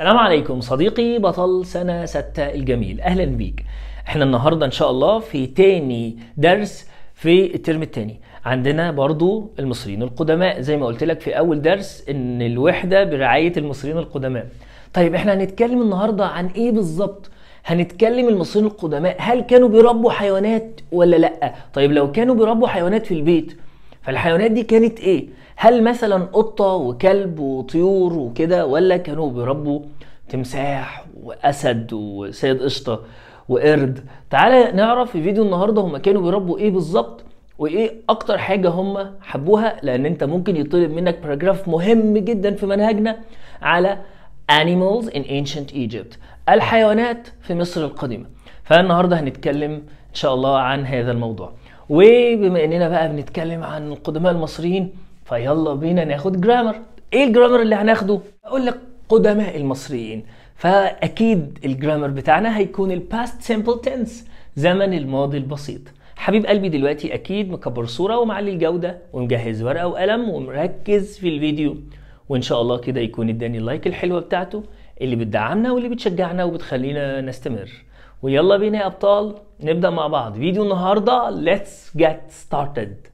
السلام عليكم صديقي بطل سنة ستة الجميل أهلا بيك احنا النهاردة إن شاء الله في تاني درس في الترم التاني عندنا برضو المصريين القدماء زي ما قلت لك في أول درس إن الوحدة برعاية المصريين القدماء طيب احنا هنتكلم النهاردة عن ايه بالظبط هنتكلم المصريين القدماء هل كانوا بيربوا حيوانات ولا لأ طيب لو كانوا بيربوا حيوانات في البيت فالحيوانات دي كانت ايه هل مثلا قطه وكلب وطيور وكده ولا كانوا بيربوا تمساح واسد وسيد قشطه وقرد تعالى نعرف في فيديو النهارده هما كانوا بيربوا ايه بالظبط وايه اكتر حاجه هم حبوها لان انت ممكن يطلب منك باراجراف مهم جدا في منهجنا على animals in ancient Egypt الحيوانات في مصر القديمه فالنهارده هنتكلم ان شاء الله عن هذا الموضوع وبما اننا بقى بنتكلم عن القدماء المصريين فيلا بينا ناخد جرامر ايه الجرامر اللي هناخده اقول لك قدماء المصريين فاكيد الجرامر بتاعنا هيكون الباست سيمبل تنس زمن الماضي البسيط حبيب قلبي دلوقتي اكيد مكبر صوره ومعلي الجوده ومجهز ورقه وقلم ومركز في الفيديو وان شاء الله كده يكون اداني اللايك الحلوه بتاعته اللي بتدعمنا واللي بتشجعنا وبتخلينا نستمر ويلا بينا يا ابطال نبدا مع بعض فيديو النهارده let's get started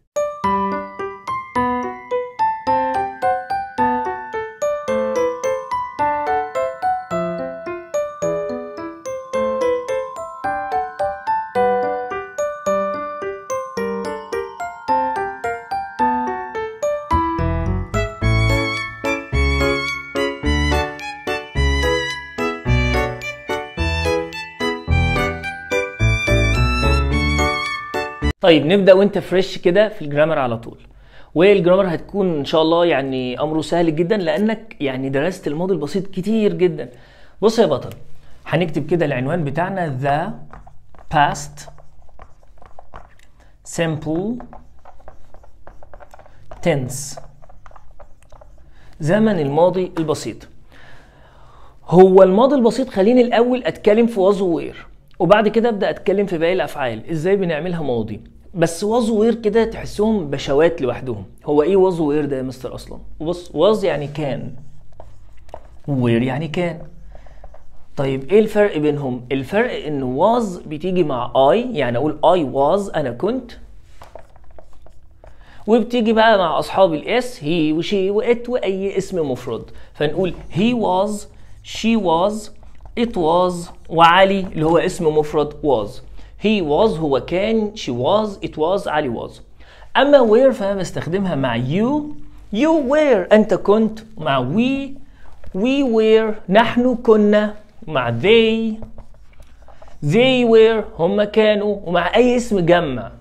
طيب نبدا وانت فريش كده في الجرامر على طول والجرامر هتكون ان شاء الله يعني امره سهل جدا لانك يعني درست الماضي البسيط كتير جدا بص يا بطل هنكتب كده العنوان بتاعنا the past simple tense زمن الماضي البسيط هو الماضي البسيط خليني الاول اتكلم في was وير وبعد كده ابدا اتكلم في باقي الافعال ازاي بنعملها ماضي بس واز وير كده تحسهم بشوات لوحدهم هو ايه واز وير ده يا مستر اصلا بص واز يعني كان وير يعني كان طيب ايه الفرق بينهم الفرق ان واز بتيجي مع اي يعني اقول اي واز انا كنت وبتيجي بقى مع اصحاب الاس هي وشي وات واي اسم مفرد فنقول هي واز شي واز ات واز وعلي اللي هو اسم مفرد واز هي واز هو كان شي واز ات واز علي واز اما وير فانا بستخدمها مع يو يو وير انت كنت مع وي وي وير نحن كنا مع they they were هم كانوا ومع اي اسم جمع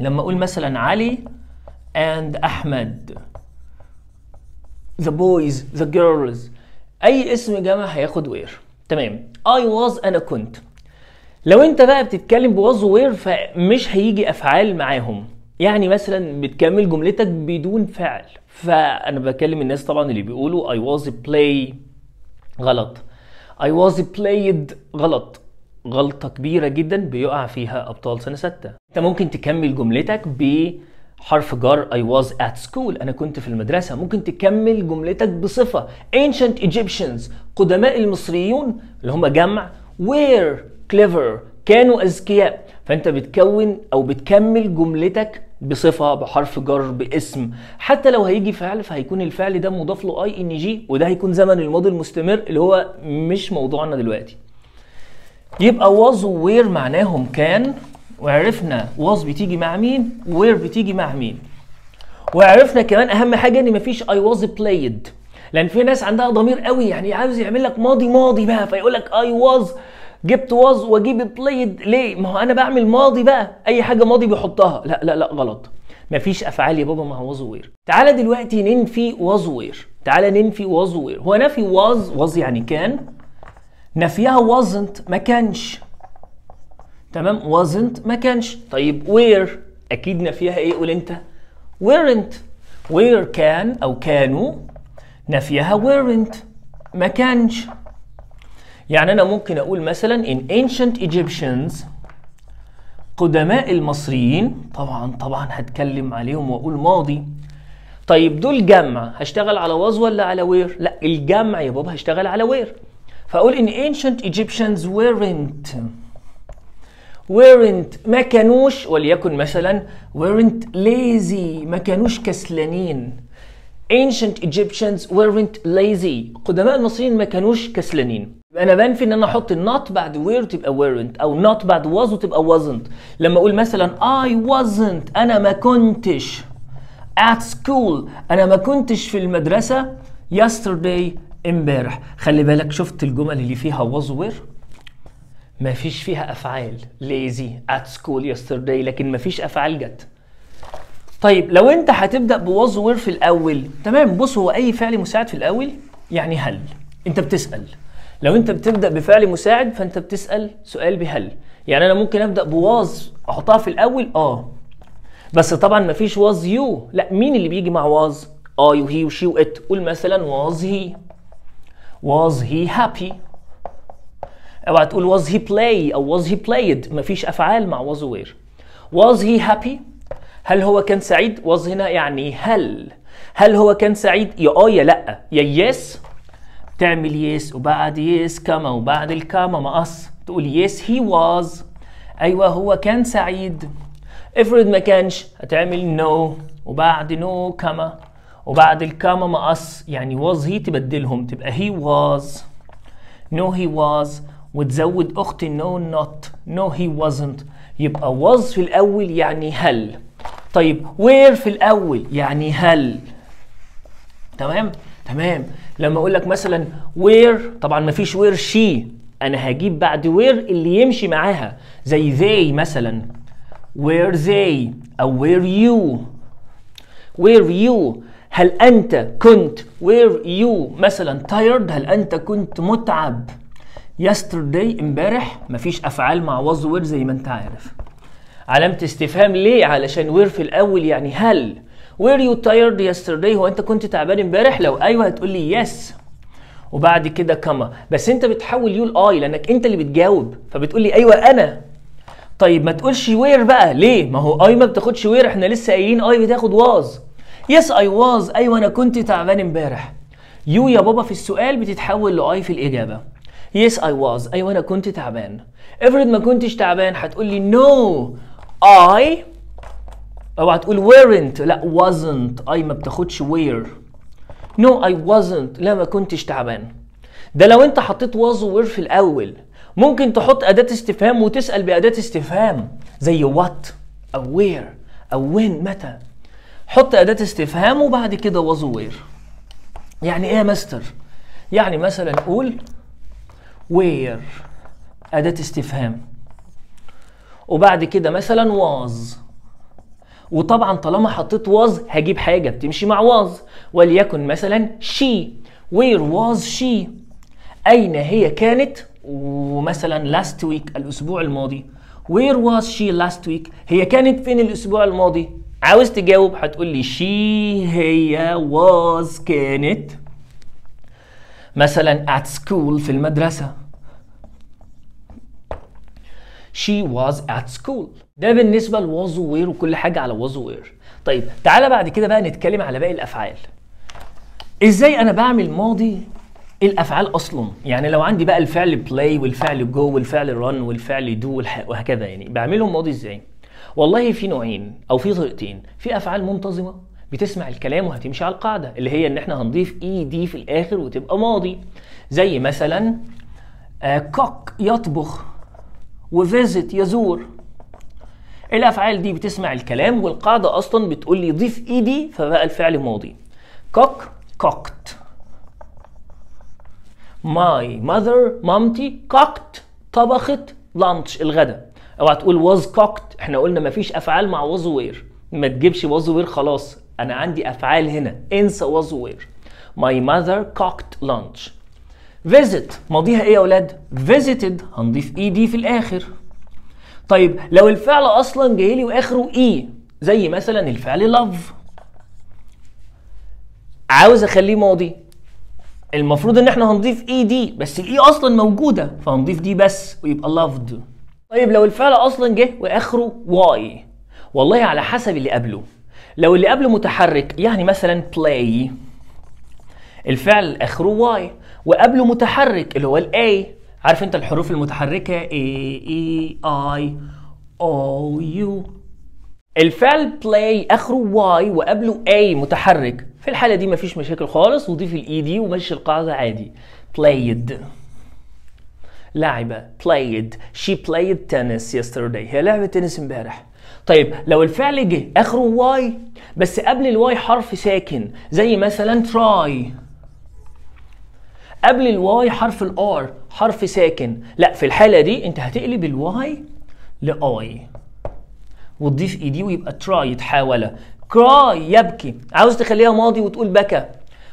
لما اقول مثلا علي and احمد the boys the girls اي اسم جمع هياخد وير تمام I was انا كنت لو انت بقى بتتكلم بوز وير فمش هيجي افعال معاهم يعني مثلا بتكمل جملتك بدون فعل فانا بكلم الناس طبعا اللي بيقولوا I was play غلط I was played غلط غلطة كبيرة جدا بيقع فيها أبطال سنة ستة أنت ممكن تكمل جملتك بحرف جر I was at school أنا كنت في المدرسة ممكن تكمل جملتك بصفة ancient Egyptians قدماء المصريون اللي هم جمع Where clever كانوا أذكياء فأنت بتكون أو بتكمل جملتك بصفة بحرف جر باسم حتى لو هيجي فعل فهيكون الفعل ده مضاف له اي ان جي وده هيكون زمن الماضي المستمر اللي هو مش موضوعنا دلوقتي يبقى was وير معناهم كان وعرفنا was بتيجي مع مين وير بتيجي مع مين وعرفنا كمان اهم حاجه ان مفيش I was played لان في ناس عندها ضمير قوي يعني عاوز يعمل لك ماضي ماضي بقى فيقول لك I was جبت واز واجيب بلايد ليه ما هو انا بعمل ماضي بقى اي حاجه ماضي بيحطها لا لا لا غلط مفيش افعال يا بابا ما هو واز وير تعالى دلوقتي ننفي واز وير تعالى ننفي واز وير هو نفي واز واز يعني كان نفيها wasn't ما كانش تمام wasn't ما كانش طيب وير اكيد نفيها ايه قول انت weren't وير كان او كانوا نفيها weren't ما كانش يعني أنا ممكن أقول مثلا in ancient Egyptians قدماء المصريين طبعا طبعا هتكلم عليهم وأقول ماضي طيب دول جمع هشتغل على was ولا على where؟ لا الجمع يا بابا هشتغل على where فأقول in ancient Egyptians weren't weren't ما كانوش وليكن مثلا weren't lazy ما كانوش كسلانين ancient Egyptians weren't lazy قدماء المصريين ما كانوش كسلانين انا بنفي ان انا احط not بعد وير تبقى weren't او not بعد was وتبقى wasn't لما اقول مثلا I wasn't انا ما كنتش at school انا ما كنتش في المدرسه yesterday امبارح خلي بالك شفت الجمل اللي فيها was were ما فيش فيها افعال lazy at school yesterday لكن ما فيش افعال جت طيب لو انت هتبدا بواز وير في الاول تمام بص هو اي فعل مساعد في الاول يعني هل انت بتسال لو انت بتبدا بفعل مساعد فانت بتسال سؤال بهل يعني انا ممكن ابدا بواز احطها في الاول اه بس طبعا مفيش واز يو لا مين اللي بيجي مع واز اي آه، وهي وشي وات قول مثلا واز هي واز هي هابي اوعى تقول واز هي بلاي او واز هي بلايد مفيش افعال مع واز وير واز هي هابي هل هو كان سعيد واز هنا يعني هل هل هو كان سعيد يا اه يا لا يا يس تعمل يس وبعد يس كما وبعد الكاما مقص تقول يس هي واز ايوه هو كان سعيد افرض ما كانش هتعمل نو no. وبعد نو no كما وبعد الكاما مقص يعني واز هي تبدلهم تبقى هي واز نو هي واز وتزود اخت نو نوت نو هي وازنت يبقى واز في الاول يعني هل طيب وير في الاول يعني هل تمام تمام لما اقول لك مثلا وير طبعا ما فيش وير شي انا هجيب بعد وير اللي يمشي معاها زي they مثلا وير they او وير يو وير يو هل انت كنت وير يو مثلا tired هل انت كنت متعب yesterday امبارح مفيش افعال مع was وير زي ما انت عارف علامة استفهام ليه علشان وير في الاول يعني هل were you tired yesterday هو انت كنت تعبان امبارح لو ايوه هتقول لي يس وبعد كده كما بس انت بتحول يو لاي لانك انت اللي بتجاوب فبتقول لي ايوه انا طيب ما تقولش وير بقى ليه ما هو اي ما بتاخدش وير احنا لسه قايلين اي بتاخد واز يس اي واز ايوه انا كنت تعبان امبارح يو يا بابا في السؤال بتتحول لاي في الاجابه يس اي واز ايوه انا كنت تعبان افرض ما كنتش تعبان هتقول لي نو no, اي اوعى تقول weren't لا wasn't اي ما بتاخدش وير نو اي wasn't لا ما كنتش تعبان ده لو انت حطيت was و were في الاول ممكن تحط اداة استفهام وتسأل باداة استفهام زي what او where او when متى حط اداة استفهام وبعد كده was و where يعني ايه يا مستر يعني مثلا قول where اداة استفهام وبعد كده مثلا was وطبعا طالما حطيت was هجيب حاجه بتمشي مع was وليكن مثلا she where was she اين هي كانت ومثلا last week الاسبوع الماضي where was she last week هي كانت فين الاسبوع الماضي عاوز تجاوب هتقول لي she هي was كانت مثلا at school في المدرسه she was at school ده بالنسبه لواز وير وكل حاجه على was وير طيب تعالى بعد كده بقى نتكلم على باقي الافعال ازاي انا بعمل ماضي الافعال اصلا يعني لو عندي بقى الفعل بلاي والفعل جو والفعل رن والفعل دو وهكذا يعني بعملهم ماضي ازاي والله في نوعين او في طريقتين في افعال منتظمه بتسمع الكلام وهتمشي على القاعده اللي هي ان احنا هنضيف اي e دي في الاخر وتبقى ماضي زي مثلا كوك آه، يطبخ وفيزيت يزور الافعال دي بتسمع الكلام والقاعده اصلا بتقول لي ضيف ايدي فبقى الفعل ماضي كوك كوكت ماي ماذر مامتي كوكت طبخت لانش الغداء اوعى تقول واز كوكت احنا قلنا مفيش افعال مع واز وير ما تجيبش واز وير خلاص انا عندي افعال هنا انسى واز وير ماي ماذر كوكت لانش فيزيت ماضيها ايه يا اولاد فيزيتد هنضيف اي e دي في الاخر طيب لو الفعل اصلا جاي لي واخره اي e، زي مثلا الفعل لاف عاوز اخليه ماضي المفروض ان احنا هنضيف اي e دي بس الاي اصلا موجوده فهنضيف دي بس ويبقى لافد طيب لو الفعل اصلا جه واخره واي والله على حسب اللي قبله لو اللي قبله متحرك يعني مثلا play الفعل اخره واي وقبله متحرك اللي هو الاي عارف انت الحروف المتحركه اي اي اي او يو الفعل بلاي اخره واي وقبله اي متحرك في الحاله دي مفيش مشاكل خالص وضيف الاي e دي ومشي القاعده عادي played لعبه played she played تنس yesterday هي لعبه تنس امبارح طيب لو الفعل جه اخره واي بس قبل الواي حرف ساكن زي مثلا try قبل الواي حرف الار حرف ساكن لا في الحاله دي انت هتقلب الواي لاي وتضيف اي e دي ويبقى تراي تحاول كراي يبكي عاوز تخليها ماضي وتقول بكى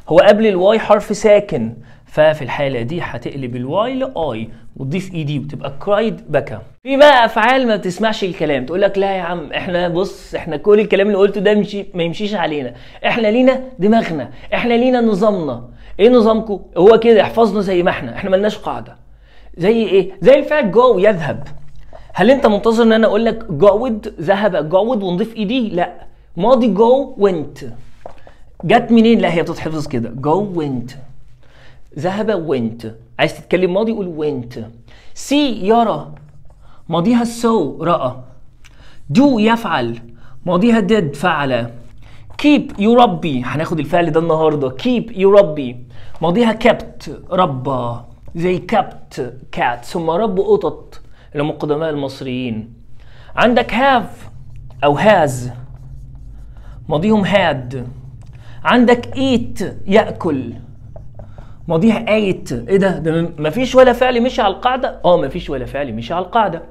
هو قبل الواي حرف ساكن ففي الحالة دي هتقلب الواي لآي وتضيف اي e دي وتبقى كرايد بكى. في بقى افعال ما بتسمعش الكلام تقول لك لا يا عم احنا بص احنا كل الكلام اللي قلته ده مشي ما يمشيش علينا، احنا لينا دماغنا، احنا لينا نظامنا، ايه نظامكم هو كده احفظنا زي ما احنا احنا ملناش قاعده زي ايه زي الفعل جو يذهب هل انت منتظر ان انا اقول لك جود ذهب جود ونضيف ايدي لا ماضي جو ونت. جت منين لا هي بتتحفظ كده جو ونت. ذهب ونت. عايز تتكلم ماضي قول ونت. سي يرى ماضيها سو راى دو يفعل ماضيها ديد فعل كيب يربي هناخد الفعل ده النهارده كيب يربي ماضيها كبت ربى زي كبت كات ثم رب قطط اللي هم القدماء المصريين عندك هاف او هاز ماضيهم هاد عندك ايت ياكل ماضيها ايت ايه ده ده مفيش ولا فعل مشي على القاعده اه مفيش ولا فعل مشي على القاعده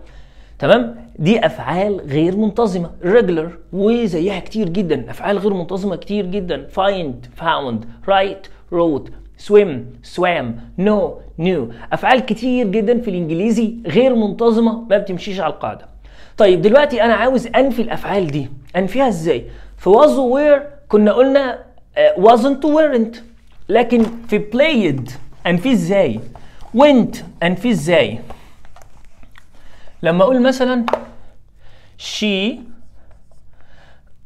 تمام دي افعال غير منتظمه ريجولر وزيها كتير جدا افعال غير منتظمه كتير جدا فايند فاوند رايت روت swim swam no new أفعال كتير جدا في الإنجليزي غير منتظمة ما بتمشيش على القاعدة طيب دلوقتي أنا عاوز أنفي الأفعال دي أنفيها إزاي؟ في was were كنا قلنا آه، wasn't weren't لكن في played أنفيه إزاي؟ went أنفيه إزاي؟ لما أقول مثلا she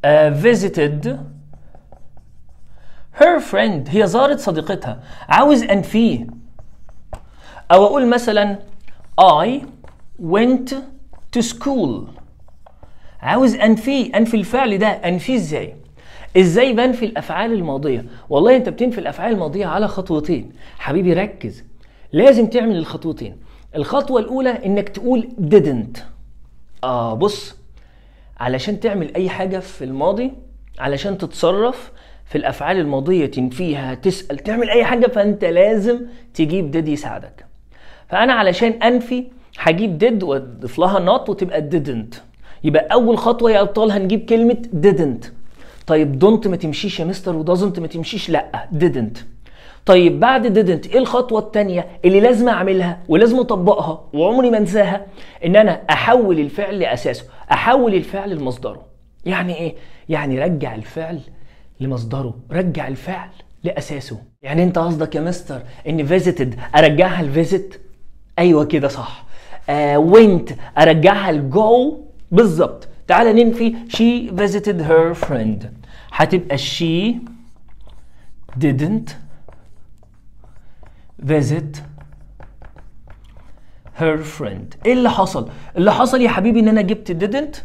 uh, visited her friend هي زارت صديقتها عاوز انفيه أو أقول مثلا I went to school عاوز انفيه أنفي الفعل ده انفيه إزاي؟ إزاي بنفي الأفعال الماضية؟ والله أنت بتنفي الأفعال الماضية على خطوتين حبيبي ركز لازم تعمل الخطوتين الخطوة الأولى إنك تقول didn't آه بص علشان تعمل أي حاجة في الماضي علشان تتصرف في الافعال الماضيه تنفيها تسال تعمل اي حاجه فانت لازم تجيب ديد يساعدك فانا علشان انفي هجيب ديد واضيف لها نوت وتبقى didn't يبقى اول خطوه يا ابطال هنجيب كلمه didn't طيب دونت ما تمشيش يا مستر ودازنت ما تمشيش لا didn't طيب بعد didn't ايه الخطوه الثانيه اللي لازم اعملها ولازم اطبقها وعمري ما انساها ان انا احول الفعل لاساسه احول الفعل لمصدره يعني ايه يعني رجع الفعل لمصدره رجع الفعل لاساسه يعني انت قصدك يا مستر ان فيزيتد ارجعها لفيزيت ايوه كده صح آه وينت ارجعها لجو بالظبط تعال ننفي شي فيزيتد هير فريند هتبقى شي didn't visit her friend ايه اللي حصل اللي حصل يا حبيبي ان انا جبت didn't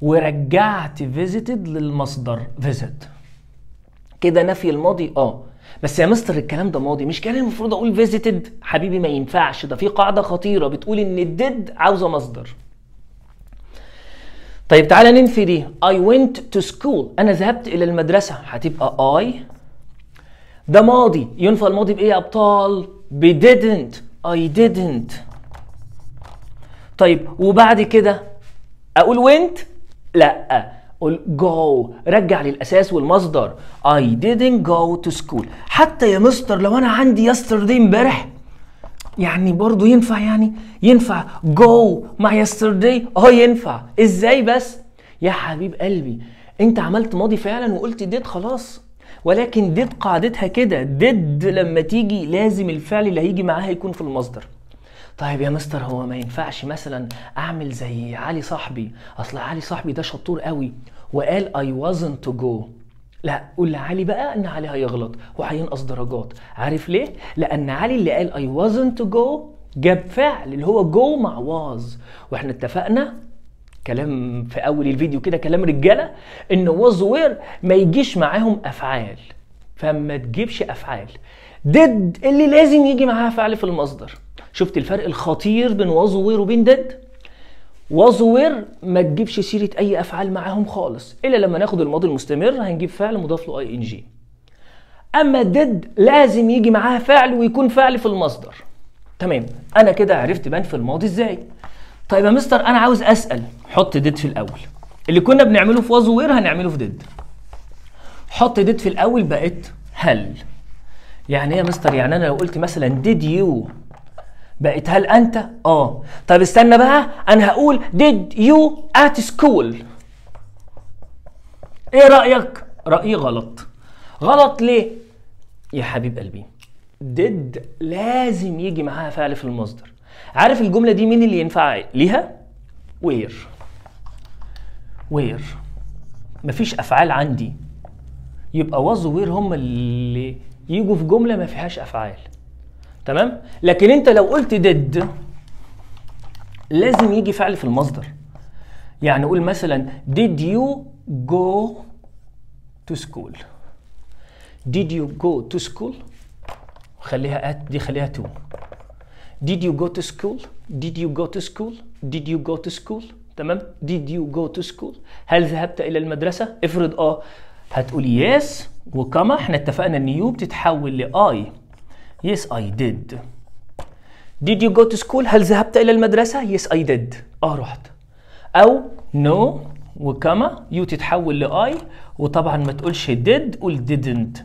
ورجعت visited للمصدر visit كده نفي الماضي اه بس يا مستر الكلام ده ماضي مش كان المفروض اقول فيزيتد حبيبي ما ينفعش ده في قاعده خطيره بتقول ان الديد عاوزه مصدر طيب تعالى ننفي دي I went to school أنا ذهبت إلى المدرسة هتبقى I ده ماضي ينفى الماضي بإيه يا أبطال؟ بديدنت didn't I طيب وبعد كده أقول ونت لأ قول جو رجع للاساس والمصدر اي didn't go to school حتى يا مستر لو انا عندي yesterday امبارح يعني برضو ينفع يعني ينفع جو مع yesterday اه ينفع ازاي بس يا حبيب قلبي انت عملت ماضي فعلا وقلت ديت خلاص ولكن ديت قاعدتها كده ديد لما تيجي لازم الفعل اللي هيجي معاها يكون في المصدر طيب يا مستر هو ما ينفعش مثلا اعمل زي علي صاحبي اصل علي صاحبي ده شطور قوي وقال اي wasn't تو جو لا قول لعلي بقى ان علي هيغلط وهينقص درجات عارف ليه لان علي اللي قال اي wasn't تو جو جاب فعل اللي هو جو مع واز واحنا اتفقنا كلام في اول الفيديو كده كلام رجاله ان واز وير ما يجيش معاهم افعال فما تجيبش افعال ديد اللي لازم يجي معاها فعل في المصدر شفت الفرق الخطير بين was وwere وبين ديد was وwere ما تجيبش سيرة أي أفعال معاهم خالص إلا لما ناخد الماضي المستمر هنجيب فعل مضاف له اي ان جي أما ديد لازم يجي معاها فعل ويكون فعل في المصدر تمام أنا كده عرفت بان في الماضي إزاي طيب يا مستر أنا عاوز أسأل حط ديد في الأول اللي كنا بنعمله في was وwere هنعمله في ديد حط ديد في الأول بقت هل يعني ايه يا مستر يعني انا لو قلت مثلا did you بقت هل انت اه طب استنى بقى انا هقول did you at school ايه رايك رايي غلط غلط ليه يا حبيب قلبي did لازم يجي معاها فعل في المصدر عارف الجمله دي مين اللي ينفع ليها وير وير مفيش افعال عندي يبقى was وير هم اللي يجوا في جمله ما فيهاش افعال تمام لكن انت لو قلت ديد لازم يجي فعل في المصدر يعني قول مثلا did you go to school did you go to school خليها ات دي خليها تو did you go to school did you go to school did you go to school تمام did you go to school هل ذهبت الى المدرسه افرض اه هتقول yes وكما احنا اتفقنا ان يو بتتحول لاي يس اي ديد ديد يو جو تو سكول هل ذهبت إلى المدرسة؟ يس اي ديد آه رحت. أو no وكما يو تتحول لاي وطبعا ما تقولش ديد قول ديدنت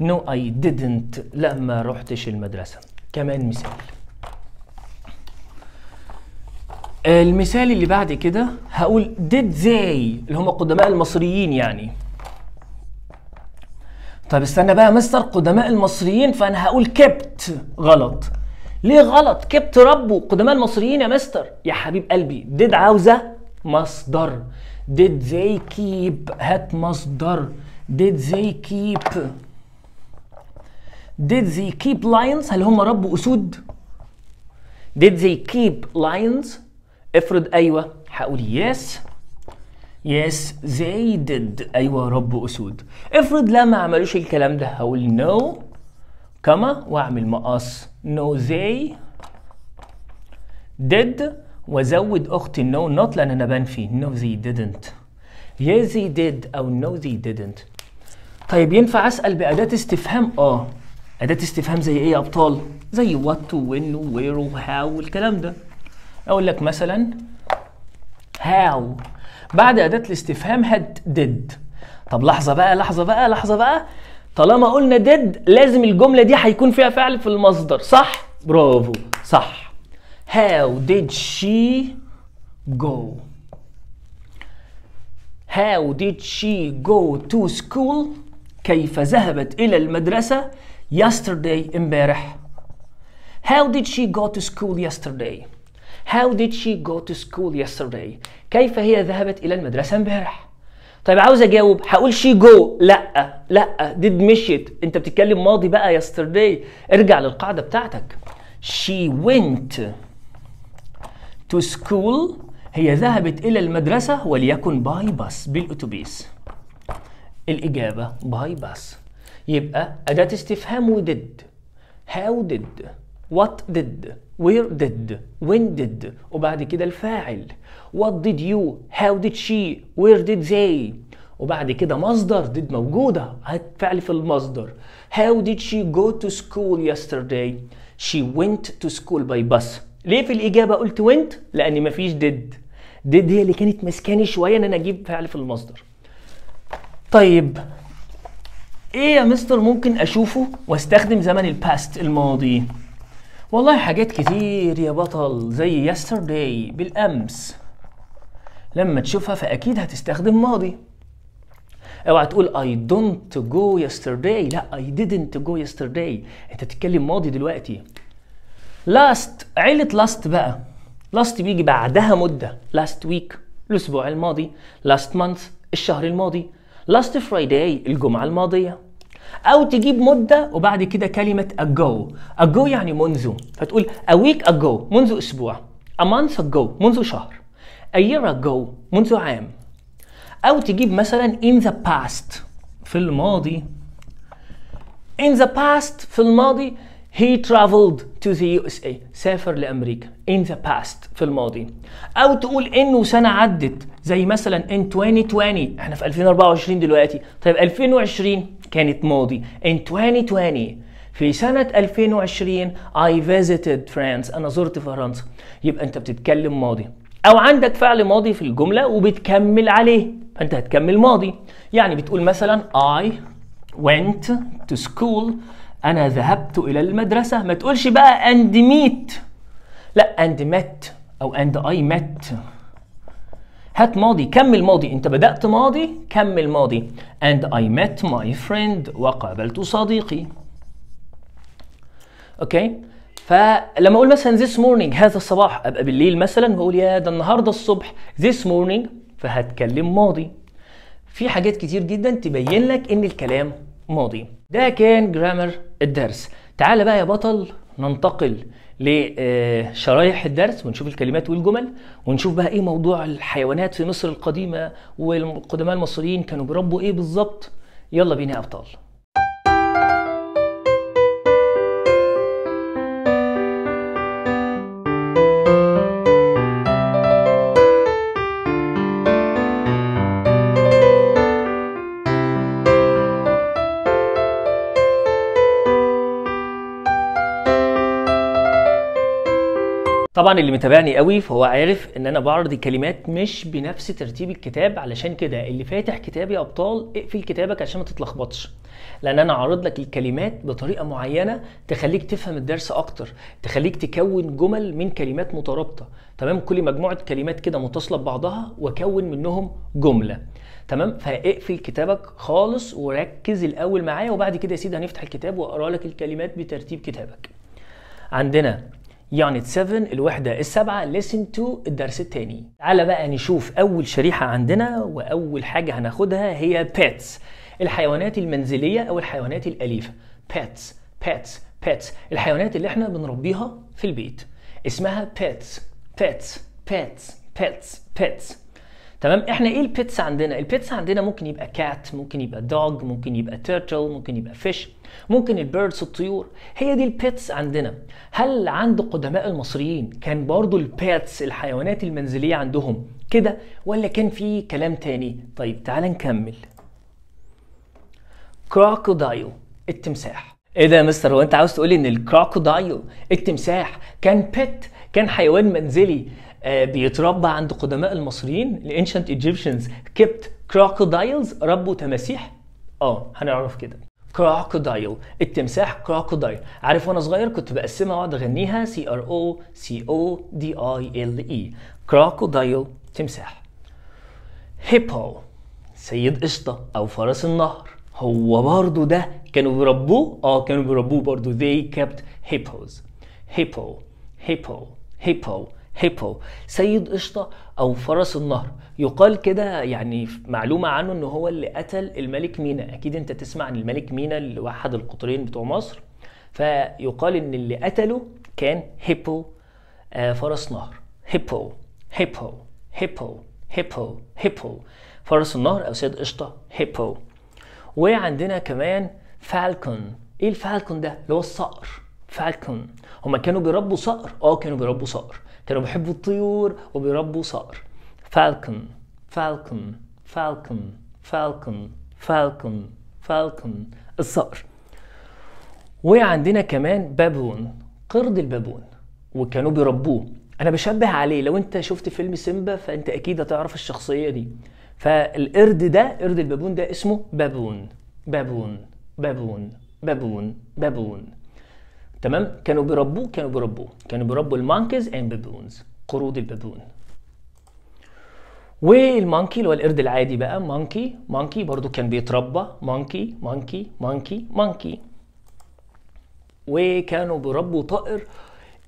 نو اي ديدنت لا ما رحتش المدرسة. كمان مثال. المثال اللي بعد كده هقول did they اللي هم قدماء المصريين يعني طب استنى بقى يا مستر قدماء المصريين فانا هقول كبت غلط ليه غلط كبت ربه قدماء المصريين يا مستر يا حبيب قلبي ديد عاوزه مصدر did they keep هات مصدر did they keep did they keep lions هل هم ربوا اسود did they keep lions افرض ايوه هقول yes يس they did ايوه رب اسود افرض لا ما عملوش الكلام ده هقول no كما واعمل مقص no they did وازود اختي no not لان انا بنفي no they didn't yes they did او no they didn't طيب ينفع اسال باداه استفهام اه اداه استفهام زي ايه يا ابطال زي what وين وير وهاو والكلام ده اقول لك مثلا how بعد أداة الاستفهام هات ديد طب لحظة بقى لحظة بقى لحظة بقى طالما قلنا ديد لازم الجملة دي هيكون فيها فعل في المصدر صح؟ برافو صح How did she go? How did she go to school? كيف ذهبت إلى المدرسة yesterday امبارح How did she go to school yesterday? How did she go to school yesterday? كيف هي ذهبت إلى المدرسة امبارح؟ طيب عاوز اجاوب هقول she go لا لا ديد مشيت انت بتتكلم ماضي بقى yesterday ارجع للقاعده بتاعتك she went to school هي ذهبت الى المدرسه وليكن باي باس بالاتوبيس الاجابه باي باس يبقى اداه استفهام وديد how did what did where did when did وبعد كده الفاعل what did you how did she where did they وبعد كده مصدر did موجودة هتفعل في المصدر how did she go to school yesterday she went to school by bus ليه في الإجابة قلت went لأن مفيش did did هي اللي كانت مسكاني شوية إن أنا أجيب فعل في المصدر طيب ايه يا مستر ممكن اشوفه واستخدم زمن الباست الماضي والله حاجات كتير يا بطل زي يسترداي بالامس لما تشوفها فاكيد هتستخدم ماضي اوعى تقول اي دونت جو يسترداي لا اي didn't جو يسترداي انت بتتكلم ماضي دلوقتي لاست عيلة لاست بقى لاست بيجي بعدها مدة لاست ويك الأسبوع الماضي لاست مانث الشهر الماضي لاست فرايداي الجمعة الماضية او تجيب مده وبعد كده كلمه ago ago يعني منذ فتقول a week ago منذ اسبوع a month ago منذ شهر a year ago منذ عام او تجيب مثلا in the past في الماضي in the past في الماضي He traveled to the USA سافر لأمريكا in the past في الماضي أو تقول إنه سنة عدت زي مثلا in 2020 إحنا في 2024 دلوقتي طيب 2020 كانت ماضي in 2020 في سنة 2020 I visited France أنا زرت فرنسا يبقى أنت بتتكلم ماضي أو عندك فعل ماضي في الجملة وبتكمل عليه فأنت هتكمل ماضي يعني بتقول مثلا I went to school انا ذهبت الى المدرسه ما تقولش بقى اند ميت لا اند مت او اند اي مت هات ماضي كمل ماضي انت بدات ماضي كمل ماضي اند اي مت ماي فريند وقابلت صديقي اوكي فلما اقول مثلا this morning هذا الصباح ابقى بالليل مثلا واقول يا ده النهارده الصبح this morning فهتكلم ماضي في حاجات كتير جدا تبين لك ان الكلام ماضي ده كان جرامر الدرس تعال بقى يا بطل ننتقل لشرايح الدرس ونشوف الكلمات والجمل ونشوف بقى ايه موضوع الحيوانات في مصر القديمه والقدماء المصريين كانوا بيربوا ايه بالظبط يلا بينا يا ابطال طبعا اللي متابعني قوي فهو عارف ان انا بعرض الكلمات مش بنفس ترتيب الكتاب علشان كده اللي فاتح كتاب يا ابطال اقفل كتابك عشان ما تتلخبطش لان انا عارض لك الكلمات بطريقه معينه تخليك تفهم الدرس اكتر تخليك تكون جمل من كلمات مترابطه تمام كل مجموعه كلمات كده متصله ببعضها واكون منهم جمله تمام فاقفل كتابك خالص وركز الاول معايا وبعد كده يا سيدي هنفتح الكتاب واقرا لك الكلمات بترتيب كتابك عندنا يانت 7 الوحدة السابعة لسن تو الدرس التاني تعالى بقى نشوف أول شريحة عندنا وأول حاجة هناخدها هي pets الحيوانات المنزلية أو الحيوانات الأليفة pets pets pets الحيوانات اللي احنا بنربيها في البيت اسمها pets pets pets pets pets تمام احنا ايه البيتس عندنا البيتس عندنا ممكن يبقى كات ممكن يبقى دوج ممكن يبقى تيرتل ممكن يبقى فيش ممكن البيردز الطيور هي دي البيتس عندنا هل عند قدماء المصريين كان برضو البيتس الحيوانات المنزليه عندهم كده ولا كان في كلام تاني طيب تعال نكمل كروكودايل التمساح ايه ده يا مستر هو انت عاوز تقولي ان الكروكودايل التمساح كان بيت كان حيوان منزلي آه، بيتربى عند قدماء المصريين الانشنت ايجيبشنز كيبت كروكودايلز ربوا تماسيح اه هنعرف كده كروكودايل التمساح كروكودايل عارف وانا صغير كنت بقسمها واقعد اغنيها سي ار او سي او دي اي ال اي كروكودايل تمساح هيبو سيد قشطه او فرس النهر هو برضو ده كانوا بيربوه اه كانوا بيربوه برضو they kept hippos hippo hippo hippo هيبو سيد قشطة أو فرس النهر يقال كده يعني معلومة عنه إن هو اللي قتل الملك مينا أكيد أنت تسمع عن الملك مينا اللي وحد القطرين بتوع مصر فيقال إن اللي قتله كان هيبو آه فرس نهر هيبو هيبو هيبو هيبو هيبو فرس النهر أو سيد قشطة هيبو وعندنا كمان فالكون ايه الفالكون ده اللي هو الصقر فالكون هما كانوا بيربوا صقر اه كانوا بيربوا صقر كانوا بيحبوا الطيور وبيربوا صقر فالكون فالكون فالكون فالكون فالكون فالكون الصقر وعندنا كمان بابون قرد البابون وكانوا بيربوه انا بشبه عليه لو انت شفت فيلم سيمبا فانت اكيد هتعرف الشخصيه دي فالقرد ده قرد البابون ده اسمه بابون بابون بابون بابون بابون, بابون. تمام كانوا بيربوه كانوا بيربوه كانوا بيربوا المانكيز اند بابونز قرود البابون والمونكي اللي هو القرد العادي بقى مونكي مونكي برضو كان بيتربى مونكي مونكي مونكي مونكي وكانوا بيربوا طائر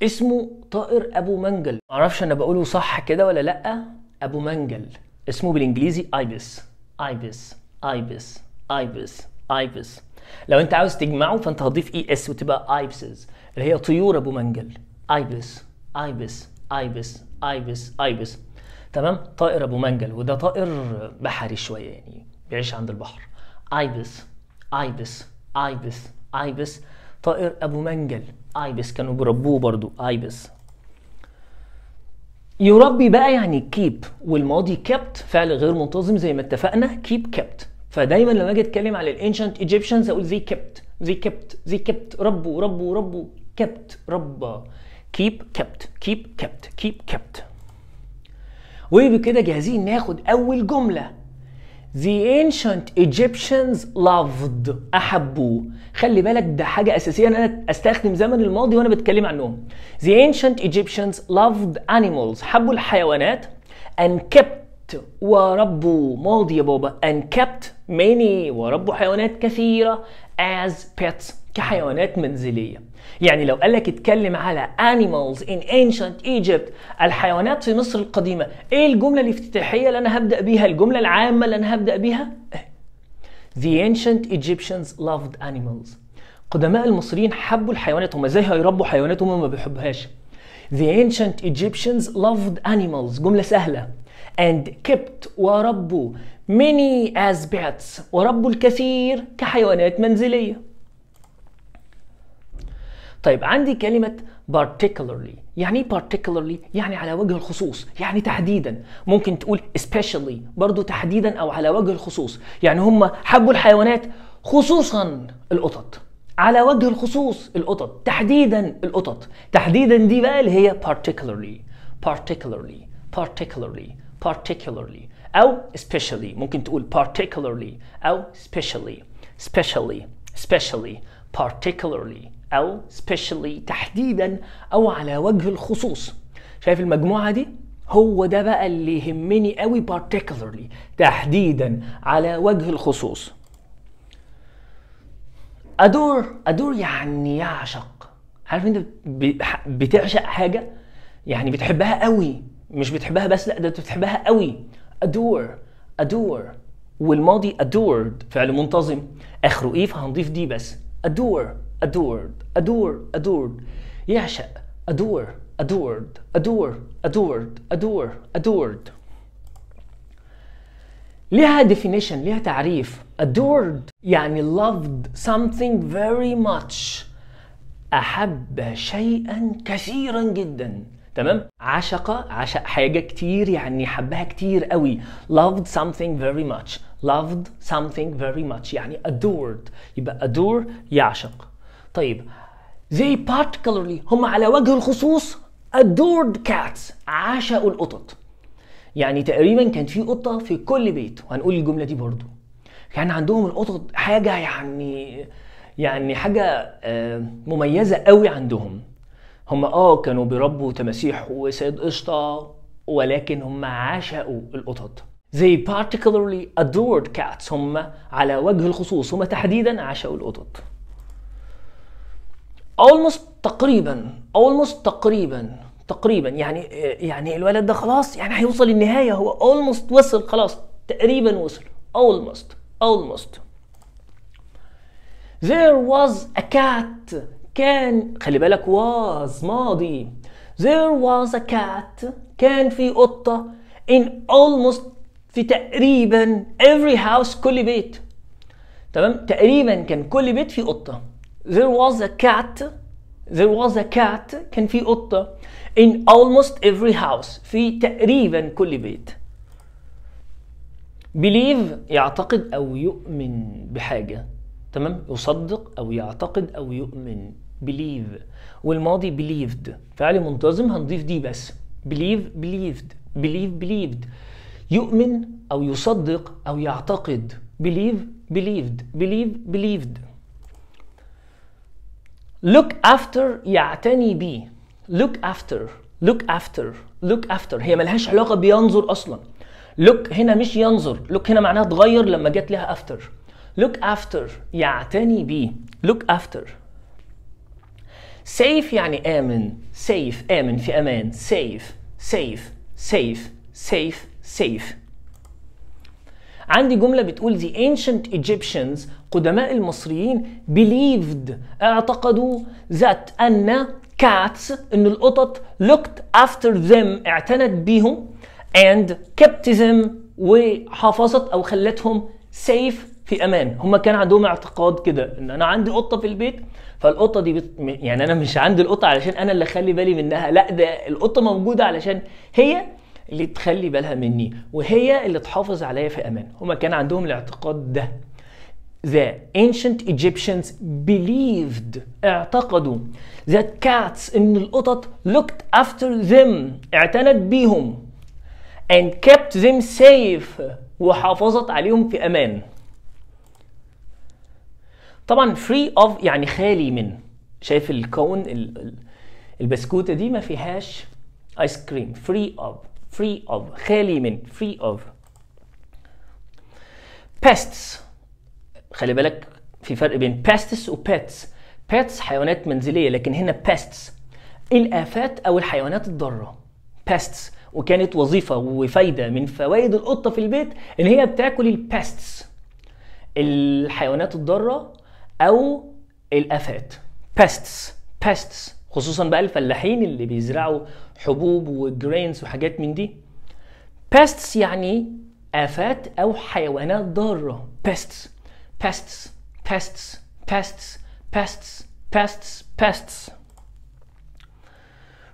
اسمه طائر ابو منجل معرفش انا بقوله صح كده ولا لا ابو منجل اسمه بالانجليزي ايبس ايبس ايبس ايبس ايبس, آيبس. لو انت عاوز تجمعه فانت هتضيف اي اس وتبقى ايبسز اللي هي طيور ابو منجل ايبس ايبس ايبس ايبس ايبس تمام طائر ابو منجل وده طائر بحري شويه يعني بيعيش عند البحر ايبس ايبس ايبس ايبس طائر ابو منجل ايبس كانوا بيربوه برضو ايبس يربي بقى يعني كيب والماضي كبت فعل غير منتظم زي ما اتفقنا كيب كابت فدايما لما اجي اتكلم على الانشنت ايجيبشنز اقول زي كبت زي كبت زي كبت ربوا ربوا ربوا كبت ربا كيب كبت كيب كبت كيب كبت وبكده جاهزين ناخد اول جمله The ancient Egyptians loved أحبوه خلي بالك ده حاجة أساسية أنا أستخدم زمن الماضي وأنا بتكلم عنهم The ancient Egyptians loved animals حبوا الحيوانات and kept وربوا ماضي يا بابا and kept many وربوا حيوانات كثيرة as pets كحيوانات منزلية يعني لو قال لك اتكلم على animals in ancient Egypt الحيوانات في مصر القديمة ايه الجملة الافتتاحية اللي انا هبدأ بيها الجملة العامة اللي انا هبدأ بيها إيه. The ancient Egyptians loved animals قدماء المصريين حبوا الحيوانات هم ازاي هيربوا حيوانات هم ما بيحبوهاش The ancient Egyptians loved animals جملة سهلة and kept وربوا many as pets وربوا الكثير كحيوانات منزلية طيب عندي كلمة particularly يعني ايه particularly يعني على وجه الخصوص يعني تحديدا ممكن تقول especially برضو تحديدا او على وجه الخصوص يعني هم حبوا الحيوانات خصوصا القطط على وجه الخصوص القطط تحديدا القطط تحديدا دي بقى اللي هي particularly particularly particularly particularly أو especially ممكن تقول particularly أو specially specially specially particularly أو specially تحديدا أو على وجه الخصوص شايف المجموعة دي؟ هو ده بقى اللي يهمني قوي particularly تحديدا على وجه الخصوص أدور أدور يعني يعشق عارف أنت بتعشق حاجة يعني بتحبها قوي مش بتحبها بس لا ده انت بتحبها قوي ادور ادور والماضي adored فعل منتظم اخره ايه فهنضيف دي بس adore adored adore adored يعشق adore adored adore adored adore adored ليها definition ليها تعريف adored يعني loved something very much أحب شيئا كثيرا جدا تمام عشق عشق حاجه كتير يعني حبها كتير قوي loved something very much loved something very much يعني adored يبقى adore يعشق طيب they particularly هم على وجه الخصوص adored cats عشقوا القطط يعني تقريبا كان في قطه في كل بيت وهنقول الجمله دي برضو كان عندهم القطط حاجه يعني يعني حاجه آه، مميزه قوي عندهم هم اه كانوا بيربوا تماسيح وسيد قشطة ولكن هم عشقوا القطط They particularly adored cats هم على وجه الخصوص هم تحديدا عشقوا القطط almost تقريبا almost تقريبا تقريبا يعني يعني الولد ده خلاص يعني هيوصل للنهايه هو almost وصل خلاص تقريبا وصل almost almost there was a cat كان خلي بالك was ماضي there was a cat كان في قطة in almost في تقريبا every house كل بيت تمام تقريبا كان كل بيت فيه قطة there was a cat there was a cat كان في قطة in almost every house في تقريبا كل بيت believe يعتقد أو يؤمن بحاجة تمام يصدق أو يعتقد أو يؤمن believe والماضي believed فعل منتظم هنضيف دي بس believe believed believe believed يؤمن أو يصدق أو يعتقد believe believed believe believed look after يعتني بيه look after look after look after هي ملهاش علاقة بينظر أصلا look هنا مش ينظر look هنا معناها اتغير لما جت لها after look after يعتني بيه look after سيف يعني آمن سيف آمن في أمان سيف سيف سيف سيف سيف عندي جملة بتقول The ancient Egyptians قدماء المصريين believed اعتقدوا that أن cats أن القطط looked after them اعتنت بيهم and kept them وحافظت أو خلتهم safe في امان هم كان عندهم اعتقاد كده ان انا عندي قطه في البيت فالقطه دي بت... يعني انا مش عندي القطه علشان انا اللي اخلي بالي منها لا ده القطه موجوده علشان هي اللي تخلي بالها مني وهي اللي تحافظ عليا في امان هم كان عندهم الاعتقاد ده The ancient Egyptians believed اعتقدوا that cats ان القطط looked after them اعتنت بيهم and kept them safe وحافظت عليهم في امان طبعا فري اوف يعني خالي من شايف الكون البسكوته دي ما فيهاش ايس كريم فري اوف فري اوف خالي من فري اوف بيستس خلي بالك في فرق بين بيستس وبيتس بيتس حيوانات منزليه لكن هنا بيستس الافات او الحيوانات الضاره بيستس وكانت وظيفه وفايده من فوائد القطه في البيت ان هي بتاكل البيستس الحيوانات الضاره او الافات pests pests خصوصا بقى الفلاحين اللي بيزرعوا حبوب وجرينز وحاجات من دي pests يعني افات او حيوانات ضاره pests pests pests pests pests pests pests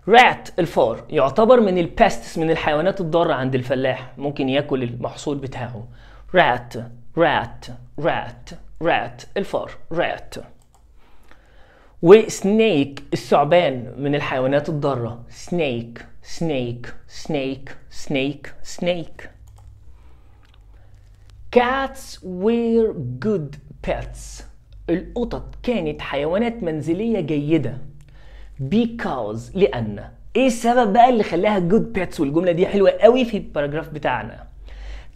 رات الفار يعتبر من البيستس من الحيوانات الضارة عند الفلاح ممكن ياكل المحصول بتاعه رات رات رات rat الفار rat وسنيك الثعبان من الحيوانات الضارة سنيك سنيك سنيك سنيك سنيك cats were good pets القطط كانت حيوانات منزلية جيدة because لأن ايه السبب بقى اللي خلاها good pets والجملة دي حلوة قوي في الباراجراف بتاعنا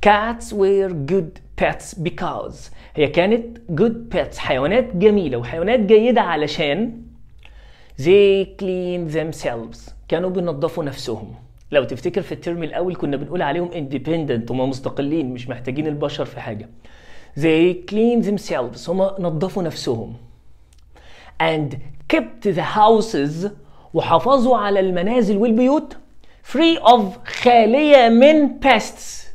cats were good pets because هي كانت good pets حيوانات جميلة وحيوانات جيدة علشان they clean themselves كانوا بينظفوا نفسهم لو تفتكر في الترم الأول كنا بنقول عليهم independent هما مستقلين مش محتاجين البشر في حاجة they clean themselves هما نظفوا نفسهم and kept the houses وحافظوا على المنازل والبيوت free of خالية من pests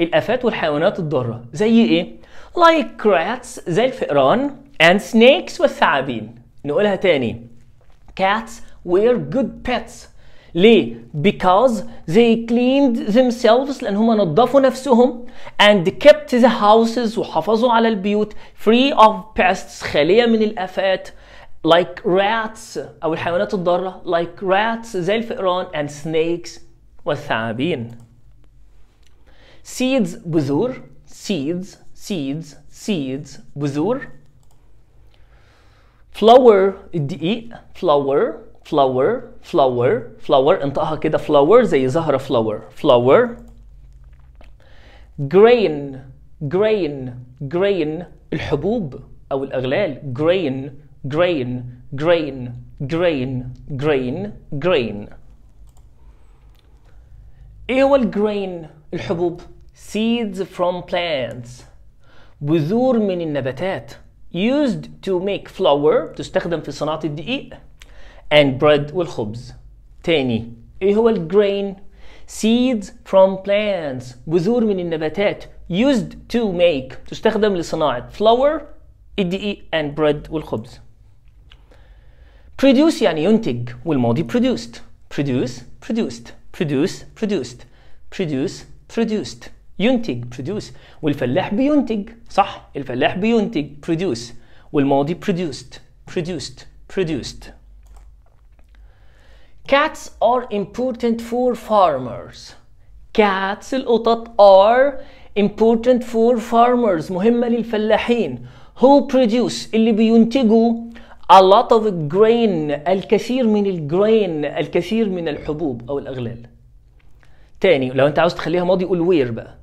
الآفات والحيوانات الضارة زي إيه؟ like rats زي الفئران and snakes والثعابين نقولها تاني cats were good pets ليه؟ because they cleaned themselves لأن هم نظفوا نفسهم and kept the houses وحافظوا على البيوت free of pests خالية من الآفات like rats أو الحيوانات الضارة like rats زي الفئران and snakes والثعابين seeds بذور seeds seeds seeds بذور flower الدقيق flower flower flower flower انطقها كده flower زي زهرة flower flower grain grain grain الحبوب أو الأغلال grain grain grain grain grain grain إيه هو الجرين الحبوب seeds from plants بذور من النباتات used to make flour تستخدم في صناعة الدقيق and bread والخبز تاني ايه هو الجرين seeds from plants بذور من النباتات used to make تستخدم لصناعة flour الدقيق and bread والخبز produce يعني ينتج والماضي produced produce produced produce produced produce produced, produced. ينتج produce والفلاح بينتج صح الفلاح بينتج produce والماضي produced produced produced cats are important for farmers cats القطط are important for farmers مهمة للفلاحين who produce اللي بينتجوا a lot of grain الكثير من الجرين الكثير من الحبوب أو الأغلال تاني لو أنت عاوز تخليها ماضي قول وير بقى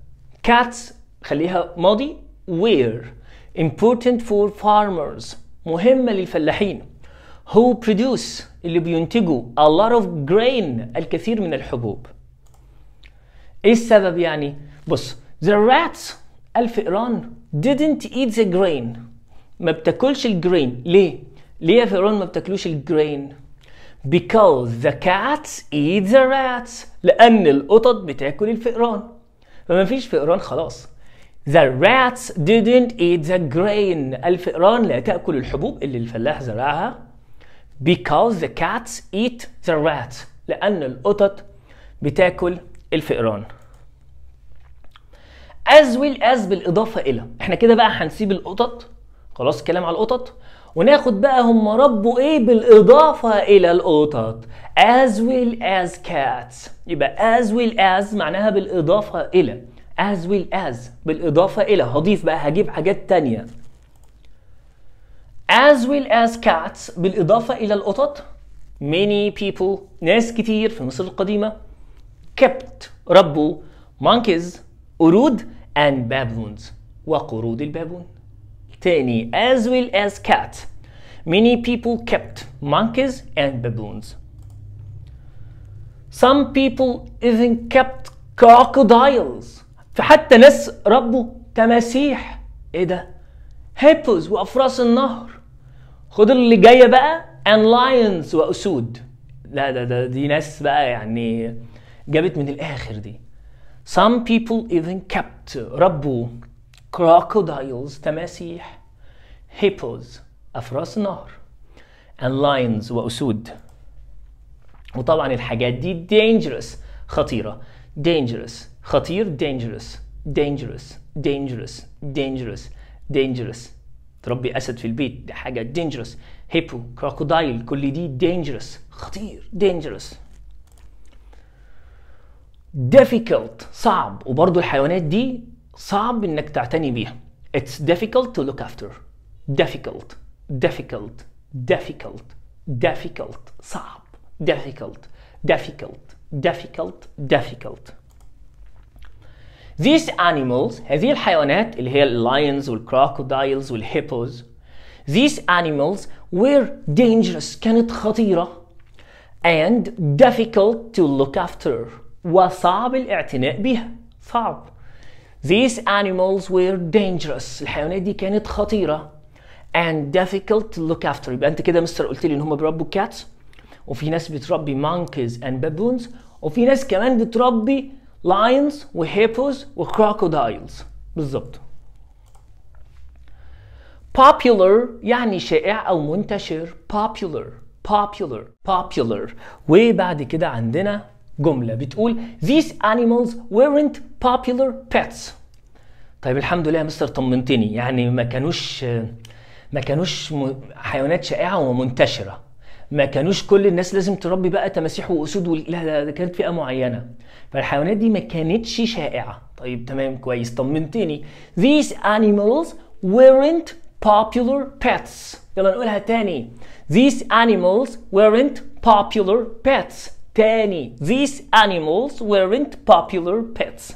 cats خليها ماضي were important for farmers مهمة للفلاحين who produce اللي بينتجوا a lot of grain الكثير من الحبوب ايه السبب يعني بص the rats الفئران didn't eat the grain ما بتاكلش الجرين ليه ليه يا فئران ما بتاكلوش الجرين because the cats eat the rats لان القطط بتاكل الفئران فما فيش فئران خلاص The rats didn't eat the grain الفئران لا تأكل الحبوب اللي الفلاح زرعها because the cats eat the rats لأن القطط بتاكل الفئران as well as بالإضافة إلى احنا كده بقى هنسيب القطط خلاص الكلام على القطط وناخد بقى هم ربوا ايه بالاضافه الى القطط as well as cats يبقى as well as معناها بالاضافه الى as well as بالاضافه الى هضيف بقى هجيب حاجات تانية as well as cats بالاضافه الى القطط many people ناس كتير في مصر القديمه kept ربوا monkeys قرود and baboons وقرود البابون تاني as well as cat many people kept monkeys and baboons some people even kept crocodiles فحتى ناس ربوا تماسيح ايه ده hippos وافراس النهر خد اللي جايه بقى and lions واسود لا ده, ده دي ناس بقى يعني جابت من الاخر دي some people even kept ربوا crocodiles تماسيح hippos أفراس النهر and lions وأسود وطبعا الحاجات دي dangerous خطيرة dangerous خطير dangerous dangerous dangerous dangerous dangerous تربي أسد في البيت دي حاجة dangerous hippo crocodile كل دي dangerous خطير dangerous difficult صعب وبرضو الحيوانات دي صعب انك تعتني بيها It's difficult to look after difficult difficult difficult difficult صعب difficult difficult difficult difficult These animals هذه الحيوانات اللي هي lions, والcrocodiles, والhippos, These animals were dangerous كانت خطيرة and difficult to look after وصعب الاعتناء بها صعب These animals were dangerous الحيوانات دي كانت خطيرة and difficult to look after يبقى انت كده مستر قلت لي ان هم بيربوا كاتس وفي ناس بتربي monkeys and baboons وفي ناس كمان بتربي lions وhippos وكروكودايلز بالظبط popular يعني شائع او منتشر popular popular popular وبعد كده عندنا جملة بتقول these animals weren't popular pets طيب الحمد لله يا مستر طمنتني يعني ما كانوش ما كانوش حيوانات شائعة ومنتشرة ما كانوش كل الناس لازم تربي بقى تماسيح واسود لا لا ده كانت فئه معينه فالحيوانات دي ما كانتش شائعه طيب تمام كويس طمنتني these animals weren't popular pets يلا نقولها تاني these animals weren't popular pets تاني these animals weren't popular pets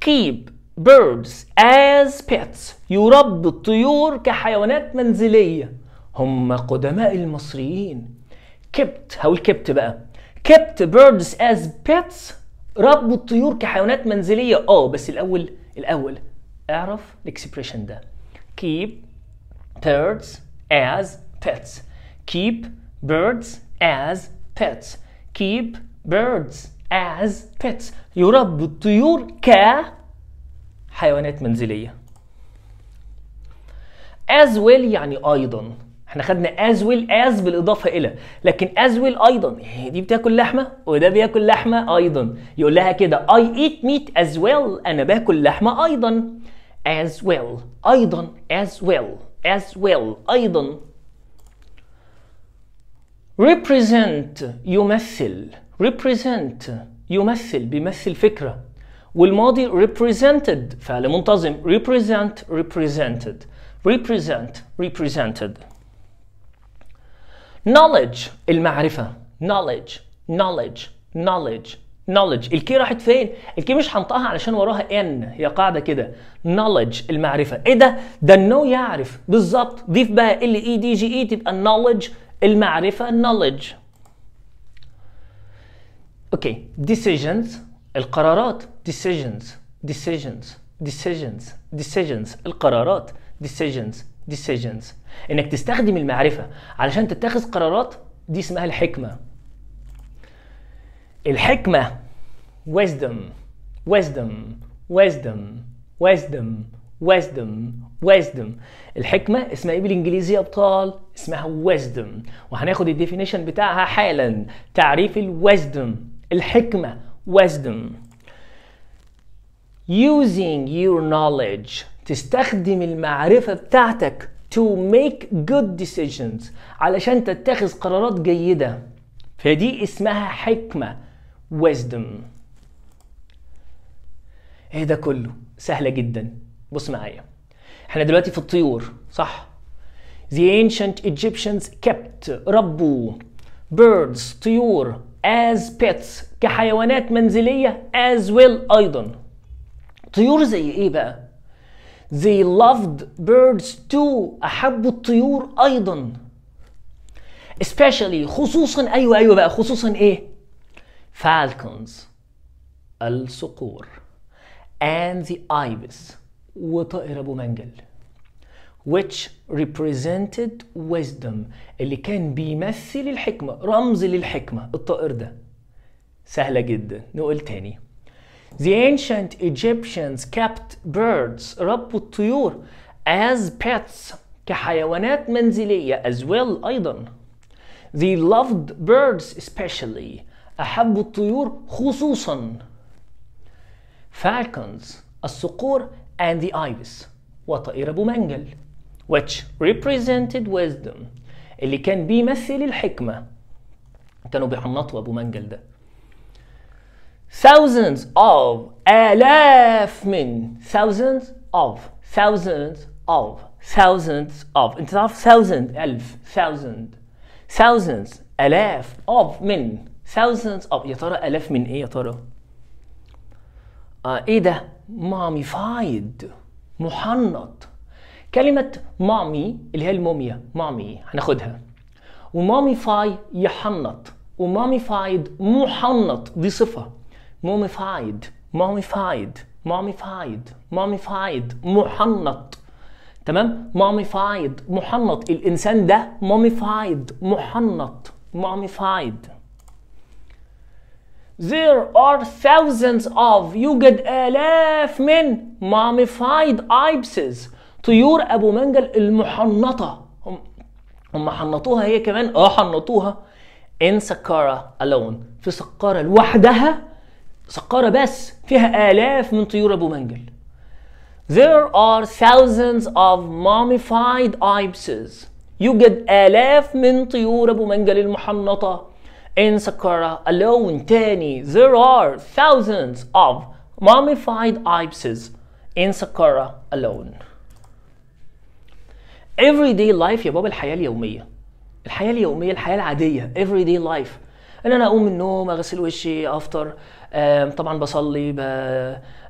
keep birds as pets يربي الطيور كحيوانات منزلية هم قدماء المصريين kept هقول kept بقى kept birds as pets ربوا الطيور كحيوانات منزلية اه بس الأول الأول اعرف الاكسبريشن ده keep birds as pets keep birds as pets keep birds as pets يربي الطيور كحيوانات منزلية as well يعني أيضا احنا خدنا as well as بالإضافة إلى لكن as well أيضا إيه، دي بتاكل لحمة وده بياكل لحمة أيضا يقول لها كده I eat meat as well أنا باكل لحمة أيضا as well أيضا as well as well أيضا represent يمثل represent يمثل بيمثل فكرة والماضي represented فعل منتظم represent represented represent represented knowledge المعرفة knowledge knowledge knowledge knowledge الكي راحت فين؟ الكي مش هنطقها علشان وراها ان هي قاعده كده knowledge المعرفه ايه ده؟ ده النو يعرف بالظبط ضيف بقى ال اي دي جي اي تبقى knowledge المعرفة knowledge اوكي decisions القرارات decisions decisions decisions decisions القرارات decisions decisions انك تستخدم المعرفة علشان تتخذ قرارات دي اسمها الحكمة الحكمة wisdom wisdom wisdom wisdom wisdom wisdom الحكمة اسمها ايه بالانجليزي يا ابطال؟ اسمها wisdom وهناخد الديفينيشن بتاعها حالا تعريف الwisdom الحكمة wisdom using your knowledge تستخدم المعرفة بتاعتك to make good decisions علشان تتخذ قرارات جيدة فدي اسمها حكمة wisdom ايه ده كله سهلة جدا بص معايا احنا دلوقتي في الطيور صح The ancient Egyptians kept ربوا birds طيور as pets كحيوانات منزلية as well أيضا طيور زي إيه بقى؟ They loved birds too أحبوا الطيور أيضا especially خصوصا أيوة أيوة بقى خصوصا إيه؟ falcons الصقور and the ibis وطائر أبو منجل which represented wisdom اللي كان بيمثل الحكمة رمز للحكمة الطائر ده سهلة جدا نقول تاني The ancient Egyptians kept birds ربوا الطيور as pets كحيوانات منزلية as well أيضا They loved birds especially أحبوا الطيور خصوصا Falcons الصقور and the ibis وطائر أبو منجل which represented wisdom اللي كان بيمثل الحكمة كانوا بيحنطوا أبو منجل ده thousands of آلاف من thousands of thousands of thousands of انت تعرف thousand ألف thousand thousands آلاف of من thousands of يا ترى آلاف من ايه يا ترى؟ آه ايه ده؟ مامي فايد محنط كلمة مامي اللي هي الموميا مامي هناخدها ومامي فاي يحنط ومامي فايد محنط دي صفة مامي فايد مامي فايد مامي فايد مامي فايد محنط تمام مامي فايد محنط الانسان ده مامي فايد محنط مامي فايد There are thousands of يوجد آلاف من mummified ibises طيور أبو منجل المحنطة هم حنطوها هي كمان اه حنطوها in Saqqara alone في سقارة لوحدها سقارة بس فيها آلاف من طيور أبو منجل There are thousands of mummified ibises يوجد آلاف من طيور أبو منجل المحنطة In Saqqara alone, Tani, there are thousands of mummified ipses in Saqqara alone. Everyday life يا بابا الحياة اليومية الحياة اليومية الحياة العادية everyday life ان انا اقوم من النوم اغسل وشي افطر طبعا بصلي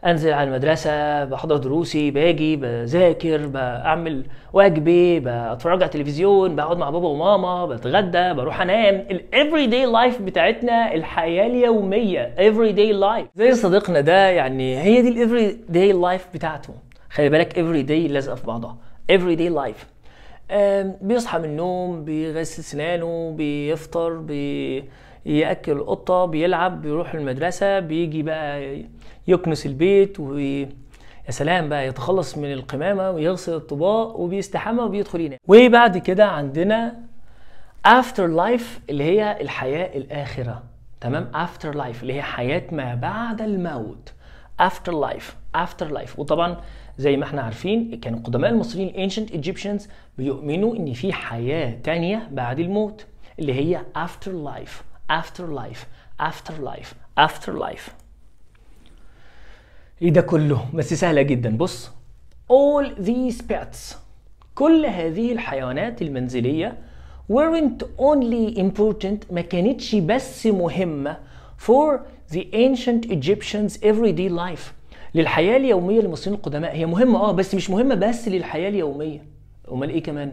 انزل على المدرسه بحضر دروسي باجي بذاكر بعمل واجبي بتفرج على التلفزيون بقعد مع بابا وماما بتغدى بروح انام الافري داي لايف بتاعتنا الحياه اليوميه افري داي لايف زي صديقنا ده يعني هي دي الافري داي لايف بتاعته خلي بالك افري داي لازقه في بعضها افري داي لايف بيصحى من النوم بيغسل سنانه بيفطر بي ياكل قطه بيلعب بيروح المدرسه بيجي بقى يكنس البيت وي... يا سلام بقى يتخلص من القمامه ويغسل الطباق وبيستحمى وبيدخل ينام وبعد كده عندنا افتر لايف اللي هي الحياه الاخره تمام افتر لايف اللي هي حياه ما بعد الموت افتر لايف افتر لايف وطبعا زي ما احنا عارفين كان القدماء المصريين ancient Egyptians بيؤمنوا ان في حياه تانية بعد الموت اللي هي افتر لايف afterlife afterlife afterlife ايه ده كله بس سهله جدا بص all these pets كل هذه الحيوانات المنزليه weren't only important ما كانتش بس مهمه for the ancient Egyptians everyday life للحياة اليومية للمصريين القدماء هي مهمة اه بس مش مهمة بس للحياة اليومية أمال إيه كمان؟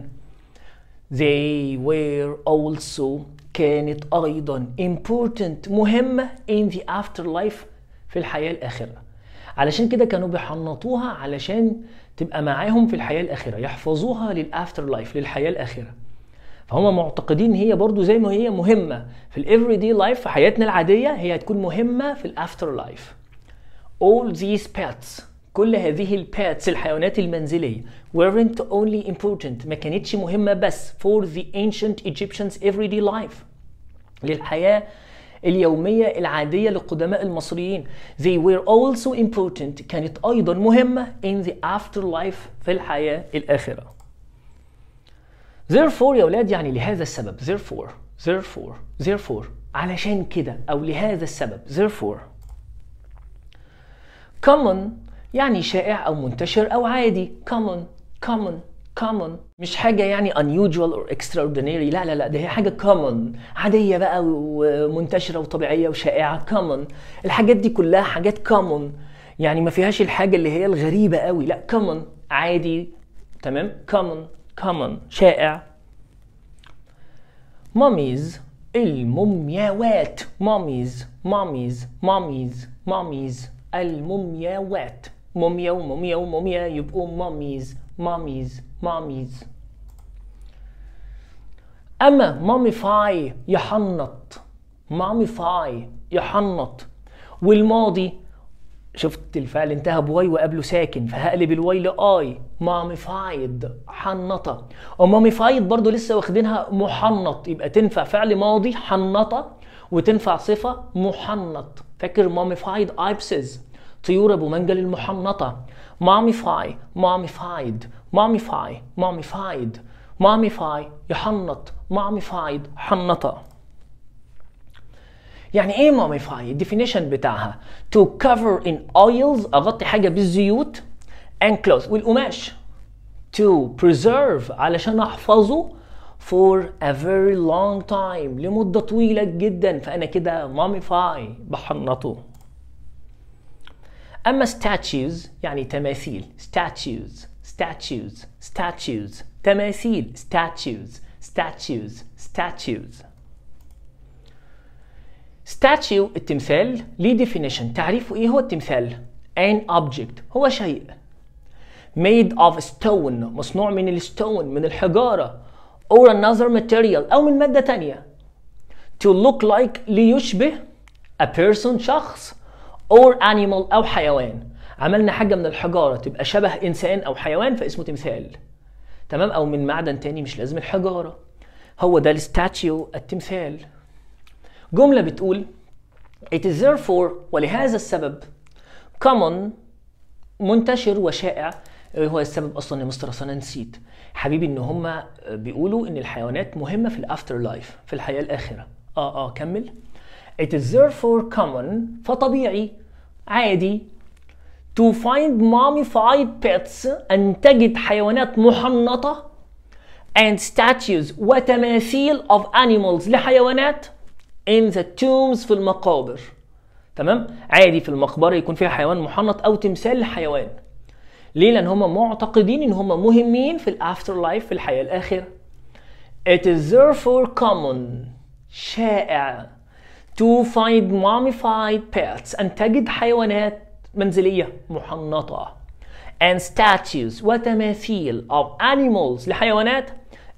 They were also كانت أيضا important مهمة in the afterlife في الحياة الآخرة علشان كده كانوا بيحنطوها علشان تبقى معاهم في الحياة الآخرة يحفظوها للآفتر لايف للحياة الآخرة فهم معتقدين هي برضو زي ما هي مهمة في الافري دي لايف في حياتنا العادية هي هتكون مهمة في الآفتر لايف all these pets كل هذه الباتس الحيوانات المنزلية weren't only important ما كانتش مهمة بس for the ancient Egyptians everyday life للحياة اليومية العادية للقدماء المصريين they were also important كانت أيضا مهمة in the afterlife في الحياة الآخرة therefore يا ولاد يعني لهذا السبب therefore therefore therefore علشان كده أو لهذا السبب therefore common يعني شائع أو منتشر أو عادي common common common مش حاجة يعني unusual or extraordinary لا لا لا ده هي حاجة common عادية بقى ومنتشرة وطبيعية وشائعة common الحاجات دي كلها حاجات common يعني ما فيهاش الحاجة اللي هي الغريبة قوي لا common عادي تمام common common شائع ماميز المومياوات ماميز ماميز ماميز ماميز المومياوات موميا وموميا وموميا يبقوا ماميز ماميز ماميز اما ماميفاي يحنط ماميفاي يحنط والماضي شفت الفعل انتهى بواي وقبله ساكن فهقلب الواي لاي ماميفايد حنطه فايد برضو لسه واخدينها محنط يبقى تنفع فعل ماضي حنطه وتنفع صفه محنط فاكر ماميفايد ايبسز طيور ابو منجل المحنطه ماميفاي ماميفايد ماميفاي ماميفايد ماميفاي يحنط ماميفايد حنطة يعني ايه ماميفاي الديفينيشن بتاعها to cover in oils اغطي حاجه بالزيوت and clothes والقماش to preserve علشان احفظه for a very long time لمده طويله جدا فانا كده ماميفاي بحنطه أما statues يعني تماثيل statues statues statues تماثيل statues statues statues statue التمثال ليه definition تعريفه إيه هو التمثال an object هو شيء made of stone مصنوع من الستون من الحجارة or another material أو من مادة تانية to look like ليشبه a person شخص اور animal او حيوان عملنا حاجه من الحجاره تبقى شبه انسان او حيوان فاسمه تمثال تمام او من معدن تاني مش لازم الحجاره هو ده الستاتيو التمثال جمله بتقول it is therefore ولهذا السبب common منتشر وشائع إيه هو السبب اصلا يا مستر انا نسيت حبيبي ان هم بيقولوا ان الحيوانات مهمه في الافتر لايف في الحياه الاخره اه اه كمل it is therefore common فطبيعي عادي to find mummified pets أن تجد حيوانات محنطة and statues وتماثيل of animals لحيوانات in the tombs في المقابر تمام عادي في المقبرة يكون فيها حيوان محنط أو تمثال لحيوان ليه لأن هم معتقدين إن هم مهمين في الأفتر لايف في الحياة الآخرة It is therefore common شائع to find mummified pets أن تجد حيوانات منزلية محنطة and statues وتماثيل of animals لحيوانات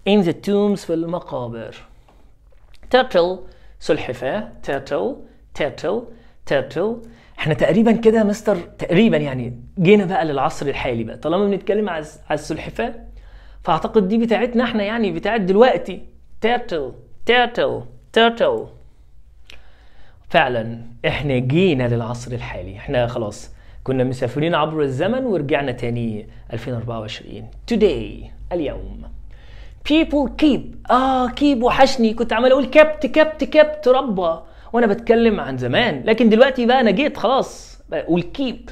in the tombs في المقابر turtle سلحفاة turtle turtle turtle احنا تقريبا كده مستر تقريبا يعني جينا بقى للعصر الحالي بقى طالما بنتكلم على السلحفاة فاعتقد دي بتاعتنا احنا يعني بتاعت دلوقتي turtle turtle turtle فعلا احنا جينا للعصر الحالي احنا خلاص كنا مسافرين عبر الزمن ورجعنا تاني 2024 today اليوم people keep اه keep وحشني كنت عمال اقول كبت كبت كبت ربى وانا بتكلم عن زمان لكن دلوقتي بقى انا جيت خلاص بقول keep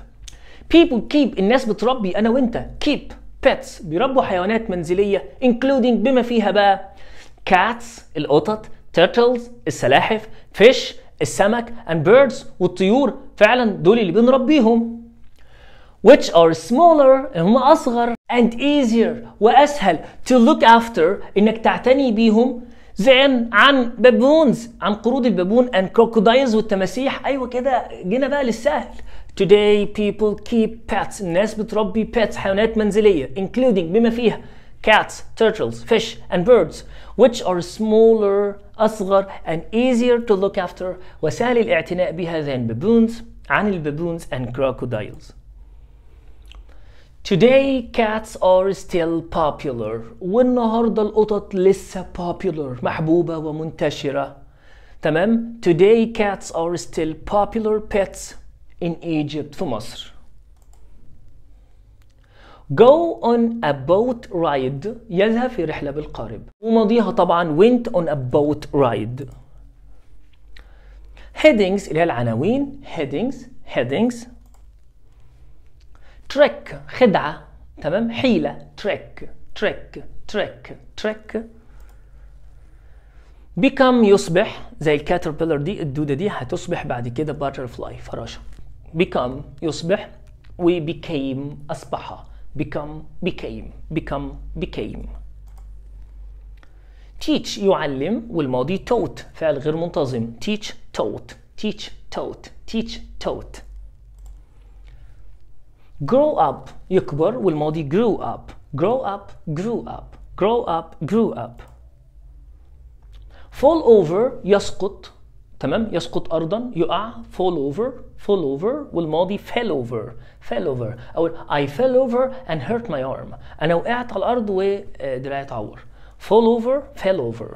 people keep الناس بتربي انا وانت keep pets بيربوا حيوانات منزليه including بما فيها بقى cats القطط turtles السلاحف fish السمك and birds والطيور فعلا دول اللي بنربيهم which are smaller هم أصغر and easier وأسهل to look after إنك تعتني بيهم زين عن بابونز عن قرود البابون and crocodiles والتماسيح أيوة كده جينا بقى للسهل Today people keep pets الناس بتربي pets حيوانات منزلية including بما فيها cats, turtles, fish, and birds, which are smaller, أصغر, and easier to look after وسهل الاعتناء بها than baboons, عن baboons and crocodiles. Today cats are still popular والنهاردة القطط لسه popular محبوبة ومنتشرة تمام Today cats are still popular pets in Egypt في مصر Go on a boat ride يذهب في رحلة بالقارب وماضيها طبعا went on a boat ride headings اللي هي العناوين headings headings trick خدعة تمام حيلة trick trick trick trick become يصبح زي الكاتربيلر دي الدودة دي هتصبح بعد كده butterfly فراشة become يصبح we became أصبح become became become became teach يعلم والماضي taught فعل غير منتظم teach taught teach taught teach taught grow up يكبر والماضي grew up grow up grew up grow up grew up fall over يسقط تمام يسقط أرضا يقع fall over fall over will والماضي fell over fell over أقول I fell over and hurt my arm أنا وقعت على الأرض ودراعي اتعور fall over fell over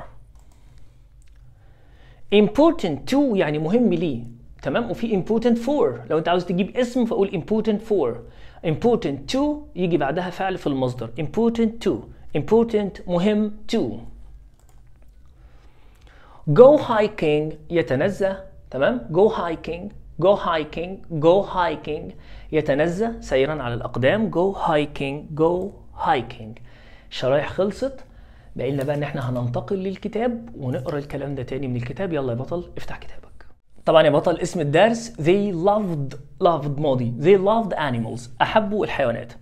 important to يعني مهم ليه تمام وفي important for لو انت عاوز تجيب اسم فقول important for important to يجي بعدها فعل في المصدر important to important مهم to go hiking يتنزه تمام go hiking جو هايكينج جو هايكينج يتنزه سيرا على الأقدام جو هايكينج جو هايكينج الشرايح خلصت بقى لنا بقى ان احنا هننتقل للكتاب ونقرا الكلام ده تاني من الكتاب يلا يا بطل افتح كتابك طبعا يا بطل اسم الدرس they loved loved ماضي they loved animals احبوا الحيوانات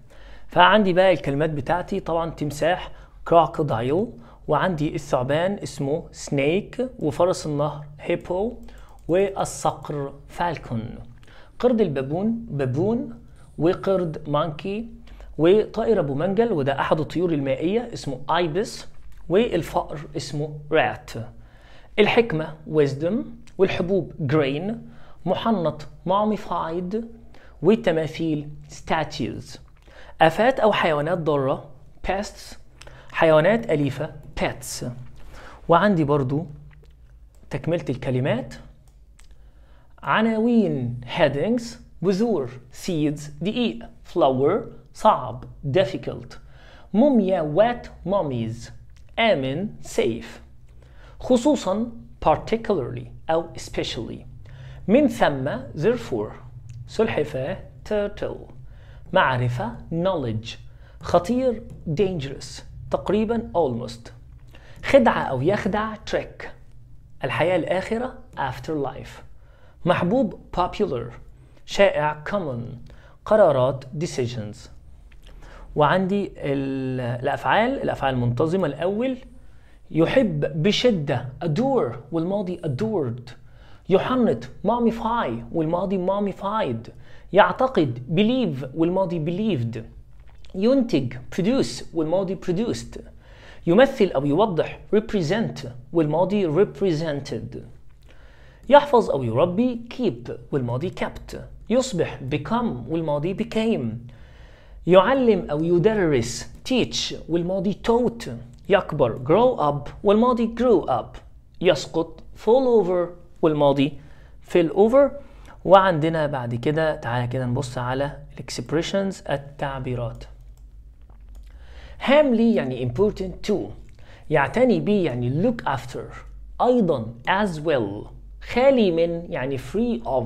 فعندي بقى الكلمات بتاعتي طبعا تمساح crocodile وعندي الثعبان اسمه سنيك وفرس النهر هيبو والصقر فالكون قرد البابون بابون وقرد مانكي وطائر ابو منجل وده احد الطيور المائيه اسمه ايبس والفأر اسمه رات الحكمه ويزدم والحبوب جرين محنط ماميفايد والتماثيل ستاتيوز آفات أو حيوانات ضارة بيستس حيوانات أليفة بيتس وعندي برضو تكملة الكلمات عناوين headings بذور seeds دقيق flower صعب difficult موميا wet mummies آمن safe خصوصا particularly أو especially من ثم therefore سلحفاة turtle معرفة knowledge خطير dangerous تقريبا almost خدعة أو يخدع trick الحياة الآخرة afterlife محبوب popular شائع common قرارات decisions وعندي الأفعال الأفعال المنتظمة الأول يحب بشدة adore والماضي adored يحنط mommify والماضي mommified يعتقد believe والماضي believed ينتج produce والماضي produced يمثل أو يوضح represent والماضي represented يحفظ أو يربي keep والماضي kept يصبح become والماضي became يعلم أو يدرس teach والماضي taught يكبر grow up والماضي grew up يسقط fall over والماضي fell over وعندنا بعد كده تعالى كده نبص على expressions التعبيرات هاملي يعني important to يعتني بي يعني look after أيضا as well خالي من يعني free of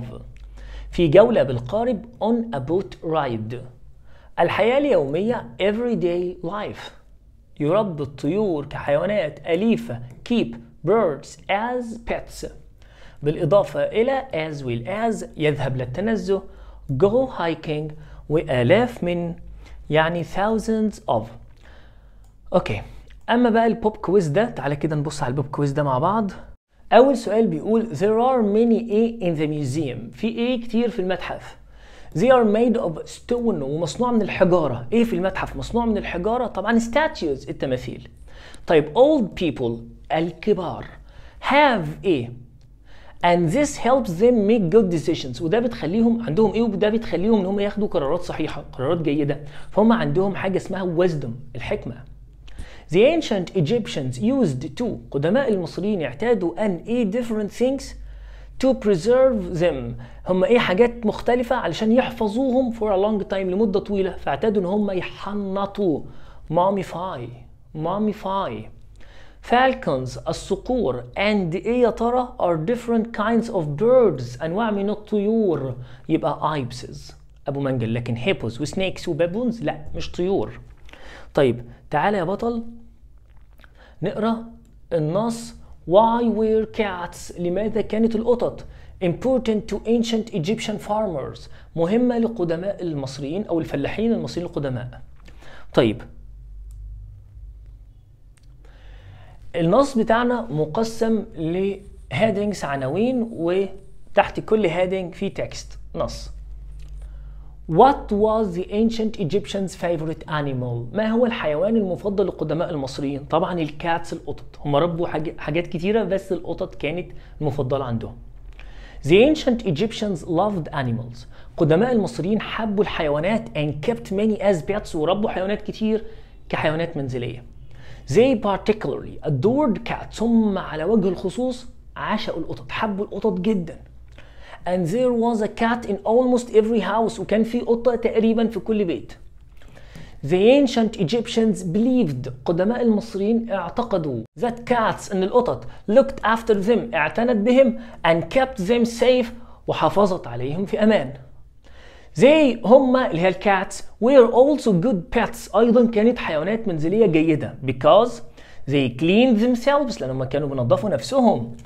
في جولة بالقارب on a boat ride الحياة اليومية everyday life يربي الطيور كحيوانات أليفة keep birds as pets بالإضافة إلى as well as يذهب للتنزه go hiking وآلاف من يعني thousands of أوكي أما بقى البوب كويز ده تعالى كده نبص على البوب كويز ده مع بعض أول سؤال بيقول there are many A in the museum في A كتير في المتحف they are made of stone ومصنوع من الحجارة إيه في المتحف مصنوع من الحجارة طبعا statues التماثيل طيب old people الكبار have A and this helps them make good decisions وده بتخليهم عندهم ايه وده بتخليهم ان هم ياخدوا قرارات صحيحه قرارات جيده فهم عندهم حاجه اسمها wisdom الحكمه The ancient Egyptians used to قدماء المصريين اعتادوا أن إيه different things to preserve them هم ايه حاجات مختلفة علشان يحفظوهم for a long time لمدة طويلة فاعتادوا ان هم يحنطوا mummify mummify falcons الصقور and ايه يا ترى are different kinds of birds انواع من الطيور يبقى ايبسز ابو منجل لكن hippos وسنيكس وبابونز لا مش طيور طيب تعالى يا بطل نقرا النص Why were cats لماذا كانت القطط important to ancient Egyptian farmers مهمة لقدماء المصريين أو الفلاحين المصريين القدماء طيب النص بتاعنا مقسم لهيدنجز عناوين وتحت كل هيدنج في تكست نص What was the ancient Egyptians favorite animal? ما هو الحيوان المفضل لقدماء المصريين؟ طبعا الكاتس القطط هم ربوا حاجات كتيرة بس القطط كانت المفضلة عندهم The ancient Egyptians loved animals قدماء المصريين حبوا الحيوانات and kept many as pets وربوا حيوانات كتير كحيوانات منزلية They particularly adored cats هم على وجه الخصوص عشقوا القطط حبوا القطط جداً and there was a cat in almost every house وكان في قطة تقريبا في كل بيت The ancient Egyptians believed قدماء المصريين اعتقدوا that cats ان القطط looked after them اعتنت بهم and kept them safe وحافظت عليهم في امان. They هم اللي هي الكاتس were also good pets ايضا كانت حيوانات منزلية جيدة because they cleaned themselves لأنهم كانوا بينظفوا نفسهم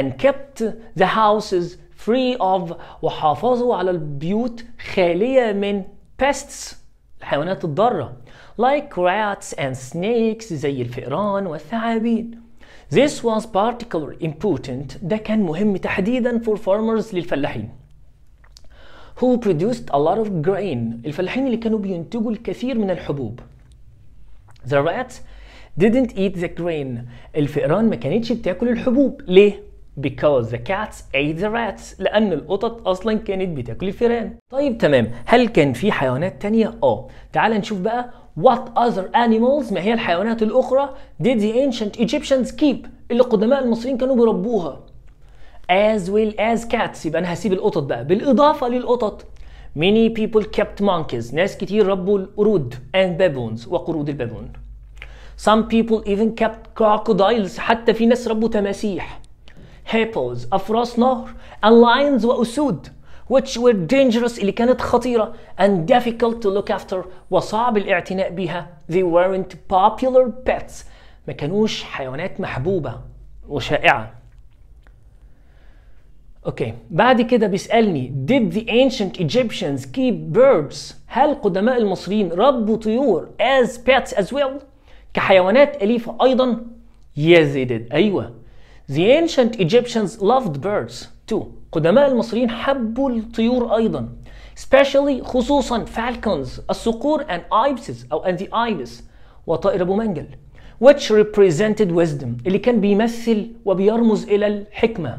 and kept the houses free of وحافظوا على البيوت خالية من pests الحيوانات الضارة like rats and snakes زي الفئران والثعابين This was particularly important ده كان مهم تحديدا for farmers للفلاحين who produced a lot of grain الفلاحين اللي كانوا بينتجوا الكثير من الحبوب The rats didn't eat the grain الفئران ما كانتش بتاكل الحبوب ليه؟ because the cats ate the rats لأن القطط أصلا كانت بتاكل الفيران طيب تمام هل كان في حيوانات تانية؟ آه تعال نشوف بقى what other animals ما هي الحيوانات الأخرى did the ancient Egyptians keep اللي قدماء المصريين كانوا بيربوها as well as cats يبقى أنا هسيب القطط بقى بالإضافة للقطط many people kept monkeys ناس كتير ربوا القرود and baboons وقرود البابون some people even kept crocodiles حتى في ناس ربوا تماسيح hippos أفراس نهر and lions وأسود which were dangerous اللي كانت خطيرة and difficult to look after وصعب الاعتناء بها they weren't popular pets ما كانوش حيوانات محبوبة وشائعة اوكي بعد كده بيسالني did the ancient Egyptians keep birds هل قدماء المصريين ربوا طيور as pets as well كحيوانات اليفه ايضا yes they did ايوه The ancient Egyptians loved birds too قدماء المصريين حبوا الطيور أيضا especially خصوصا falcons الصقور and ibises أو and the ibis وطائر أبو منجل which represented wisdom اللي كان بيمثل وبيرمز إلى الحكمة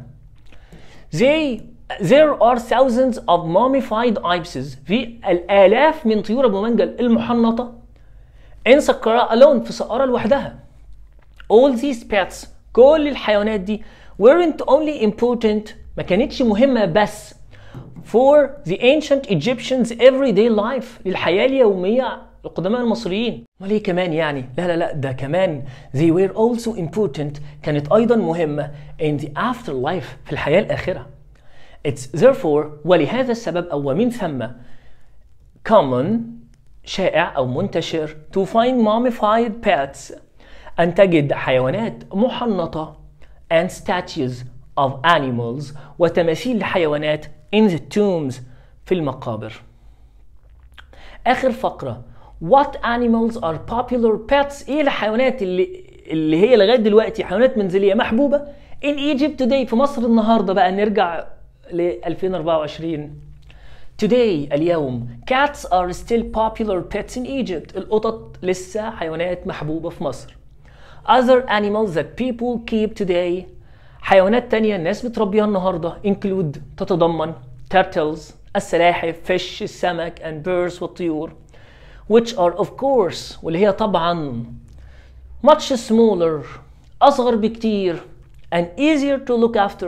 they There are thousands of mummified ibises في الآلاف من طيور أبو منجل المحنطة in Saqqara alone في سقارة لوحدها all these pets كل الحيوانات دي weren't only important ما كانتش مهمة بس for the ancient Egyptians everyday life للحياة اليومية القدماء المصريين امال ايه كمان يعني لا لا لا ده كمان they were also important كانت ايضا مهمة in the afterlife في الحياة الآخرة it's therefore ولهذا السبب او ومن ثم common شائع او منتشر to find mummified pets أن تجد حيوانات محنطة and statues of animals وتماثيل لحيوانات in the tombs في المقابر آخر فقرة What animals are popular pets إيه الحيوانات اللي, اللي هي لغاية دلوقتي حيوانات منزلية محبوبة in Egypt today في مصر النهاردة بقى نرجع ل 2024 Today اليوم cats are still popular pets in Egypt القطط لسه حيوانات محبوبة في مصر other animals that people keep today حيوانات تانية الناس بتربيها النهاردة include تتضمن turtles السلاحف fish السمك and birds والطيور which are of course واللي هي طبعا much smaller أصغر بكتير and easier to look after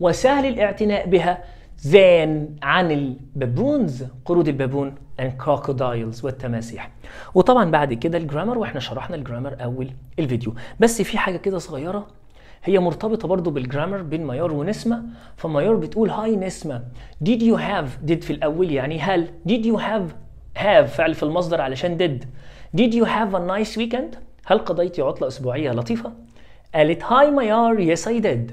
وسهل الاعتناء بها than عن البابونز قرود البابون and crocodiles والتماسيح وطبعا بعد كده الجرامر واحنا شرحنا الجرامر اول الفيديو بس في حاجه كده صغيره هي مرتبطه برضو بالجرامر بين مايور ونسمه فمايور بتقول هاي نسمه did you have did في الاول يعني هل did you have have فعل في المصدر علشان did did you have a nice weekend هل قضيت عطله اسبوعيه لطيفه قالت هاي مايار يس اي did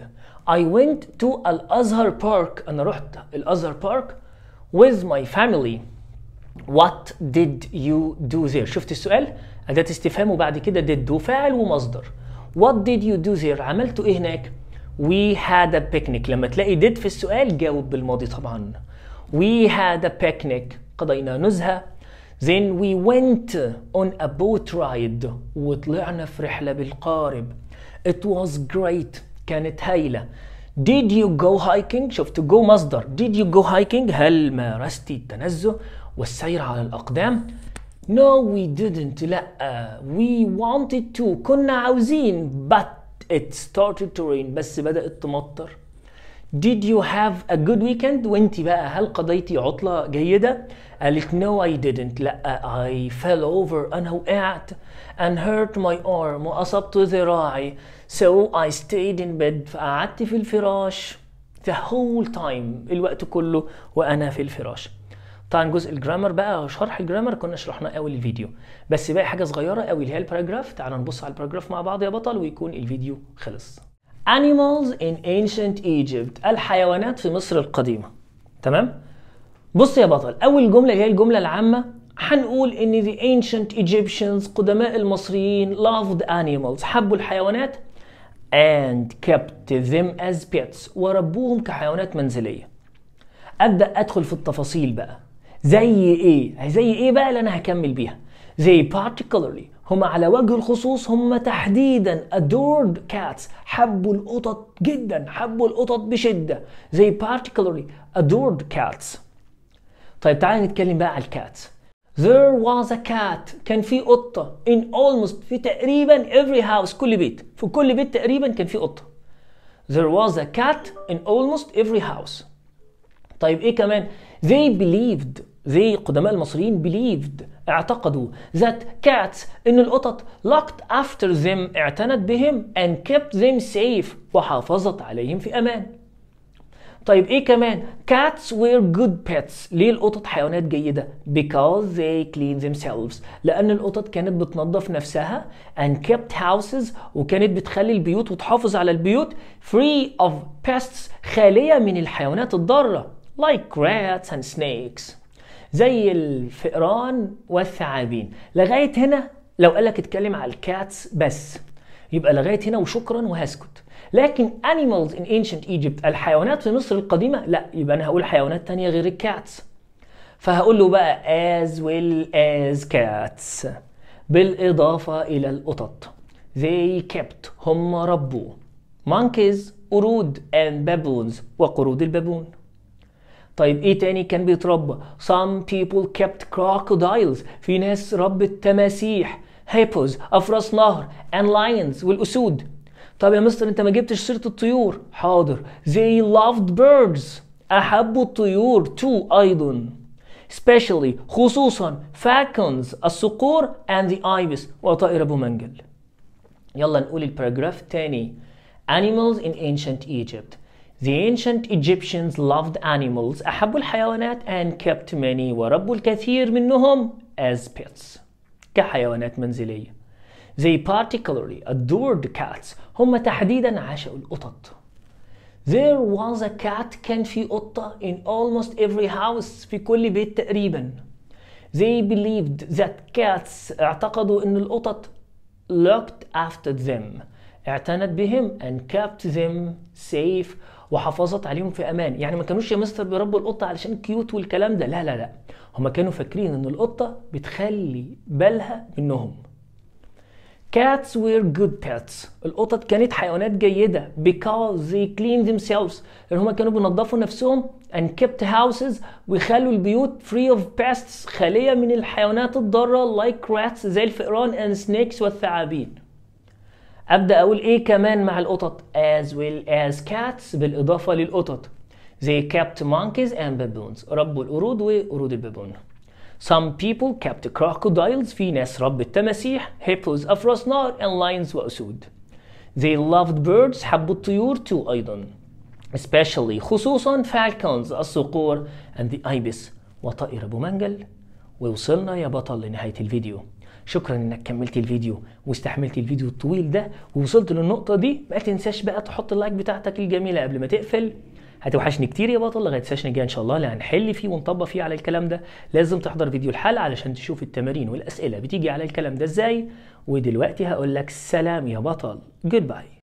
I went to الازهر بارك انا رحت الازهر بارك with my family وات ديد يو دو ذير شفت السؤال أداة استفهام وبعد كده ديد وفاعل ومصدر وات ديد يو دو ذير عملتوا إيه هناك؟ وي هاد ا بيكنيك لما تلاقي ديد في السؤال جاوب بالماضي طبعا وي هاد ا بيكنيك قضينا نزهة then we went on a boat ride وطلعنا في رحلة بالقارب it was great كانت هايلة did you go hiking شفت go مصدر did you go hiking هل مارستي التنزه والسير على الأقدام No we didn't لا uh, we wanted to كنا عاوزين but it started to rain بس بدأت تمطر Did you have a good weekend؟ وانت بقى هل قضيتي عطلة جيدة؟ قالت no I didn't لا uh, I fell over أنا وقعت and hurt my arm وأصبت ذراعي so I stayed in bed فقعدت في الفراش the whole time الوقت كله وأنا في الفراش طبعا جزء الجرامر بقى شرح الجرامر كنا شرحناه اول الفيديو بس باقي حاجه صغيره قوي اللي هي الباراجراف تعال نبص على الباراجراف مع بعض يا بطل ويكون الفيديو خلص animals in ancient Egypt الحيوانات في مصر القديمة تمام بص يا بطل أول جملة اللي هي الجملة العامة هنقول إن the ancient Egyptians قدماء المصريين loved animals حبوا الحيوانات and kept them as pets وربوهم كحيوانات منزلية أبدأ أدخل في التفاصيل بقى زي ايه زي ايه بقى اللي انا هكمل بيها زي particularly هم على وجه الخصوص هم تحديدا adored cats حبوا القطط جدا حبوا القطط بشده زي particularly adored cats طيب تعالى نتكلم بقى على الكاتس There was a cat كان في قطة in almost في تقريبا every house كل بيت في كل بيت تقريبا كان في قطة There was a cat in almost every house طيب ايه كمان they believed they قدماء المصريين believed اعتقدوا that cats ان القطط locked after them اعتنت بهم and kept them safe وحافظت عليهم في امان طيب ايه كمان cats were good pets ليه القطط حيوانات جيدة because they clean themselves لان القطط كانت بتنظف نفسها and kept houses وكانت بتخلي البيوت وتحافظ على البيوت free of pests خالية من الحيوانات الضارة like rats and snakes زي الفئران والثعابين لغاية هنا لو قالك اتكلم على الكاتس بس يبقى لغاية هنا وشكرا وهسكت لكن animals in ancient Egypt الحيوانات في مصر القديمة لا يبقى أنا هقول حيوانات تانية غير الكاتس فهقول له بقى as well as cats بالإضافة إلى القطط they kept هم ربوا monkeys قرود and baboons وقرود البابون طيب ايه تاني كان بيتربى some people kept crocodiles في ناس ربت تماسيح hippos افراس نهر and lions والاسود طب يا مستر انت ما جبتش سيره الطيور حاضر they loved birds احبوا الطيور تو ايضا especially خصوصا falcons الصقور and the ibis وطائر ابو منجل يلا نقول الباراجراف الثاني animals in ancient Egypt The ancient Egyptians loved animals أحبوا الحيوانات and kept many وربوا الكثير منهم as pets كحيوانات منزلية They particularly adored cats هم تحديدا عاشوا القطط There was a cat كان في قطة in almost every house في كل بيت تقريبا They believed that cats اعتقدوا أن القطط looked after them اعتنت بهم and kept them safe وحافظت عليهم في امان يعني ما كانوش يا مستر بيربوا القطه علشان كيوت والكلام ده لا لا لا هما كانوا فاكرين ان القطه بتخلي بالها منهم Cats were good pets. القطط كانت حيوانات جيدة because they cleaned themselves. لأن هما كانوا بينظفوا نفسهم and kept houses ويخلوا البيوت free of pests خالية من الحيوانات الضارة like rats زي الفئران and snakes والثعابين. ابدا اقول ايه كمان مع القطط as well as cats بالاضافه للقطط they kept monkeys and baboons ربوا القرود وقرود البابون Some people kept crocodiles في ناس ربت تماسيح hippos of نار and lions وأسود They loved birds حبوا الطيور too أيضا especially خصوصا falcons الصقور and the ibis وطائر أبو منجل ووصلنا يا بطل لنهاية الفيديو شكرا انك كملت الفيديو واستحملت الفيديو الطويل ده ووصلت للنقطه دي ما تنساش بقى تحط اللايك بتاعتك الجميله قبل ما تقفل هتوحشني كتير يا بطل لغايه السيشن الجايه ان شاء الله اللي هنحل فيه ونطبق فيه على الكلام ده لازم تحضر فيديو الحلقه علشان تشوف التمارين والاسئله بتيجي على الكلام ده ازاي ودلوقتي هقول لك سلام يا بطل جود باي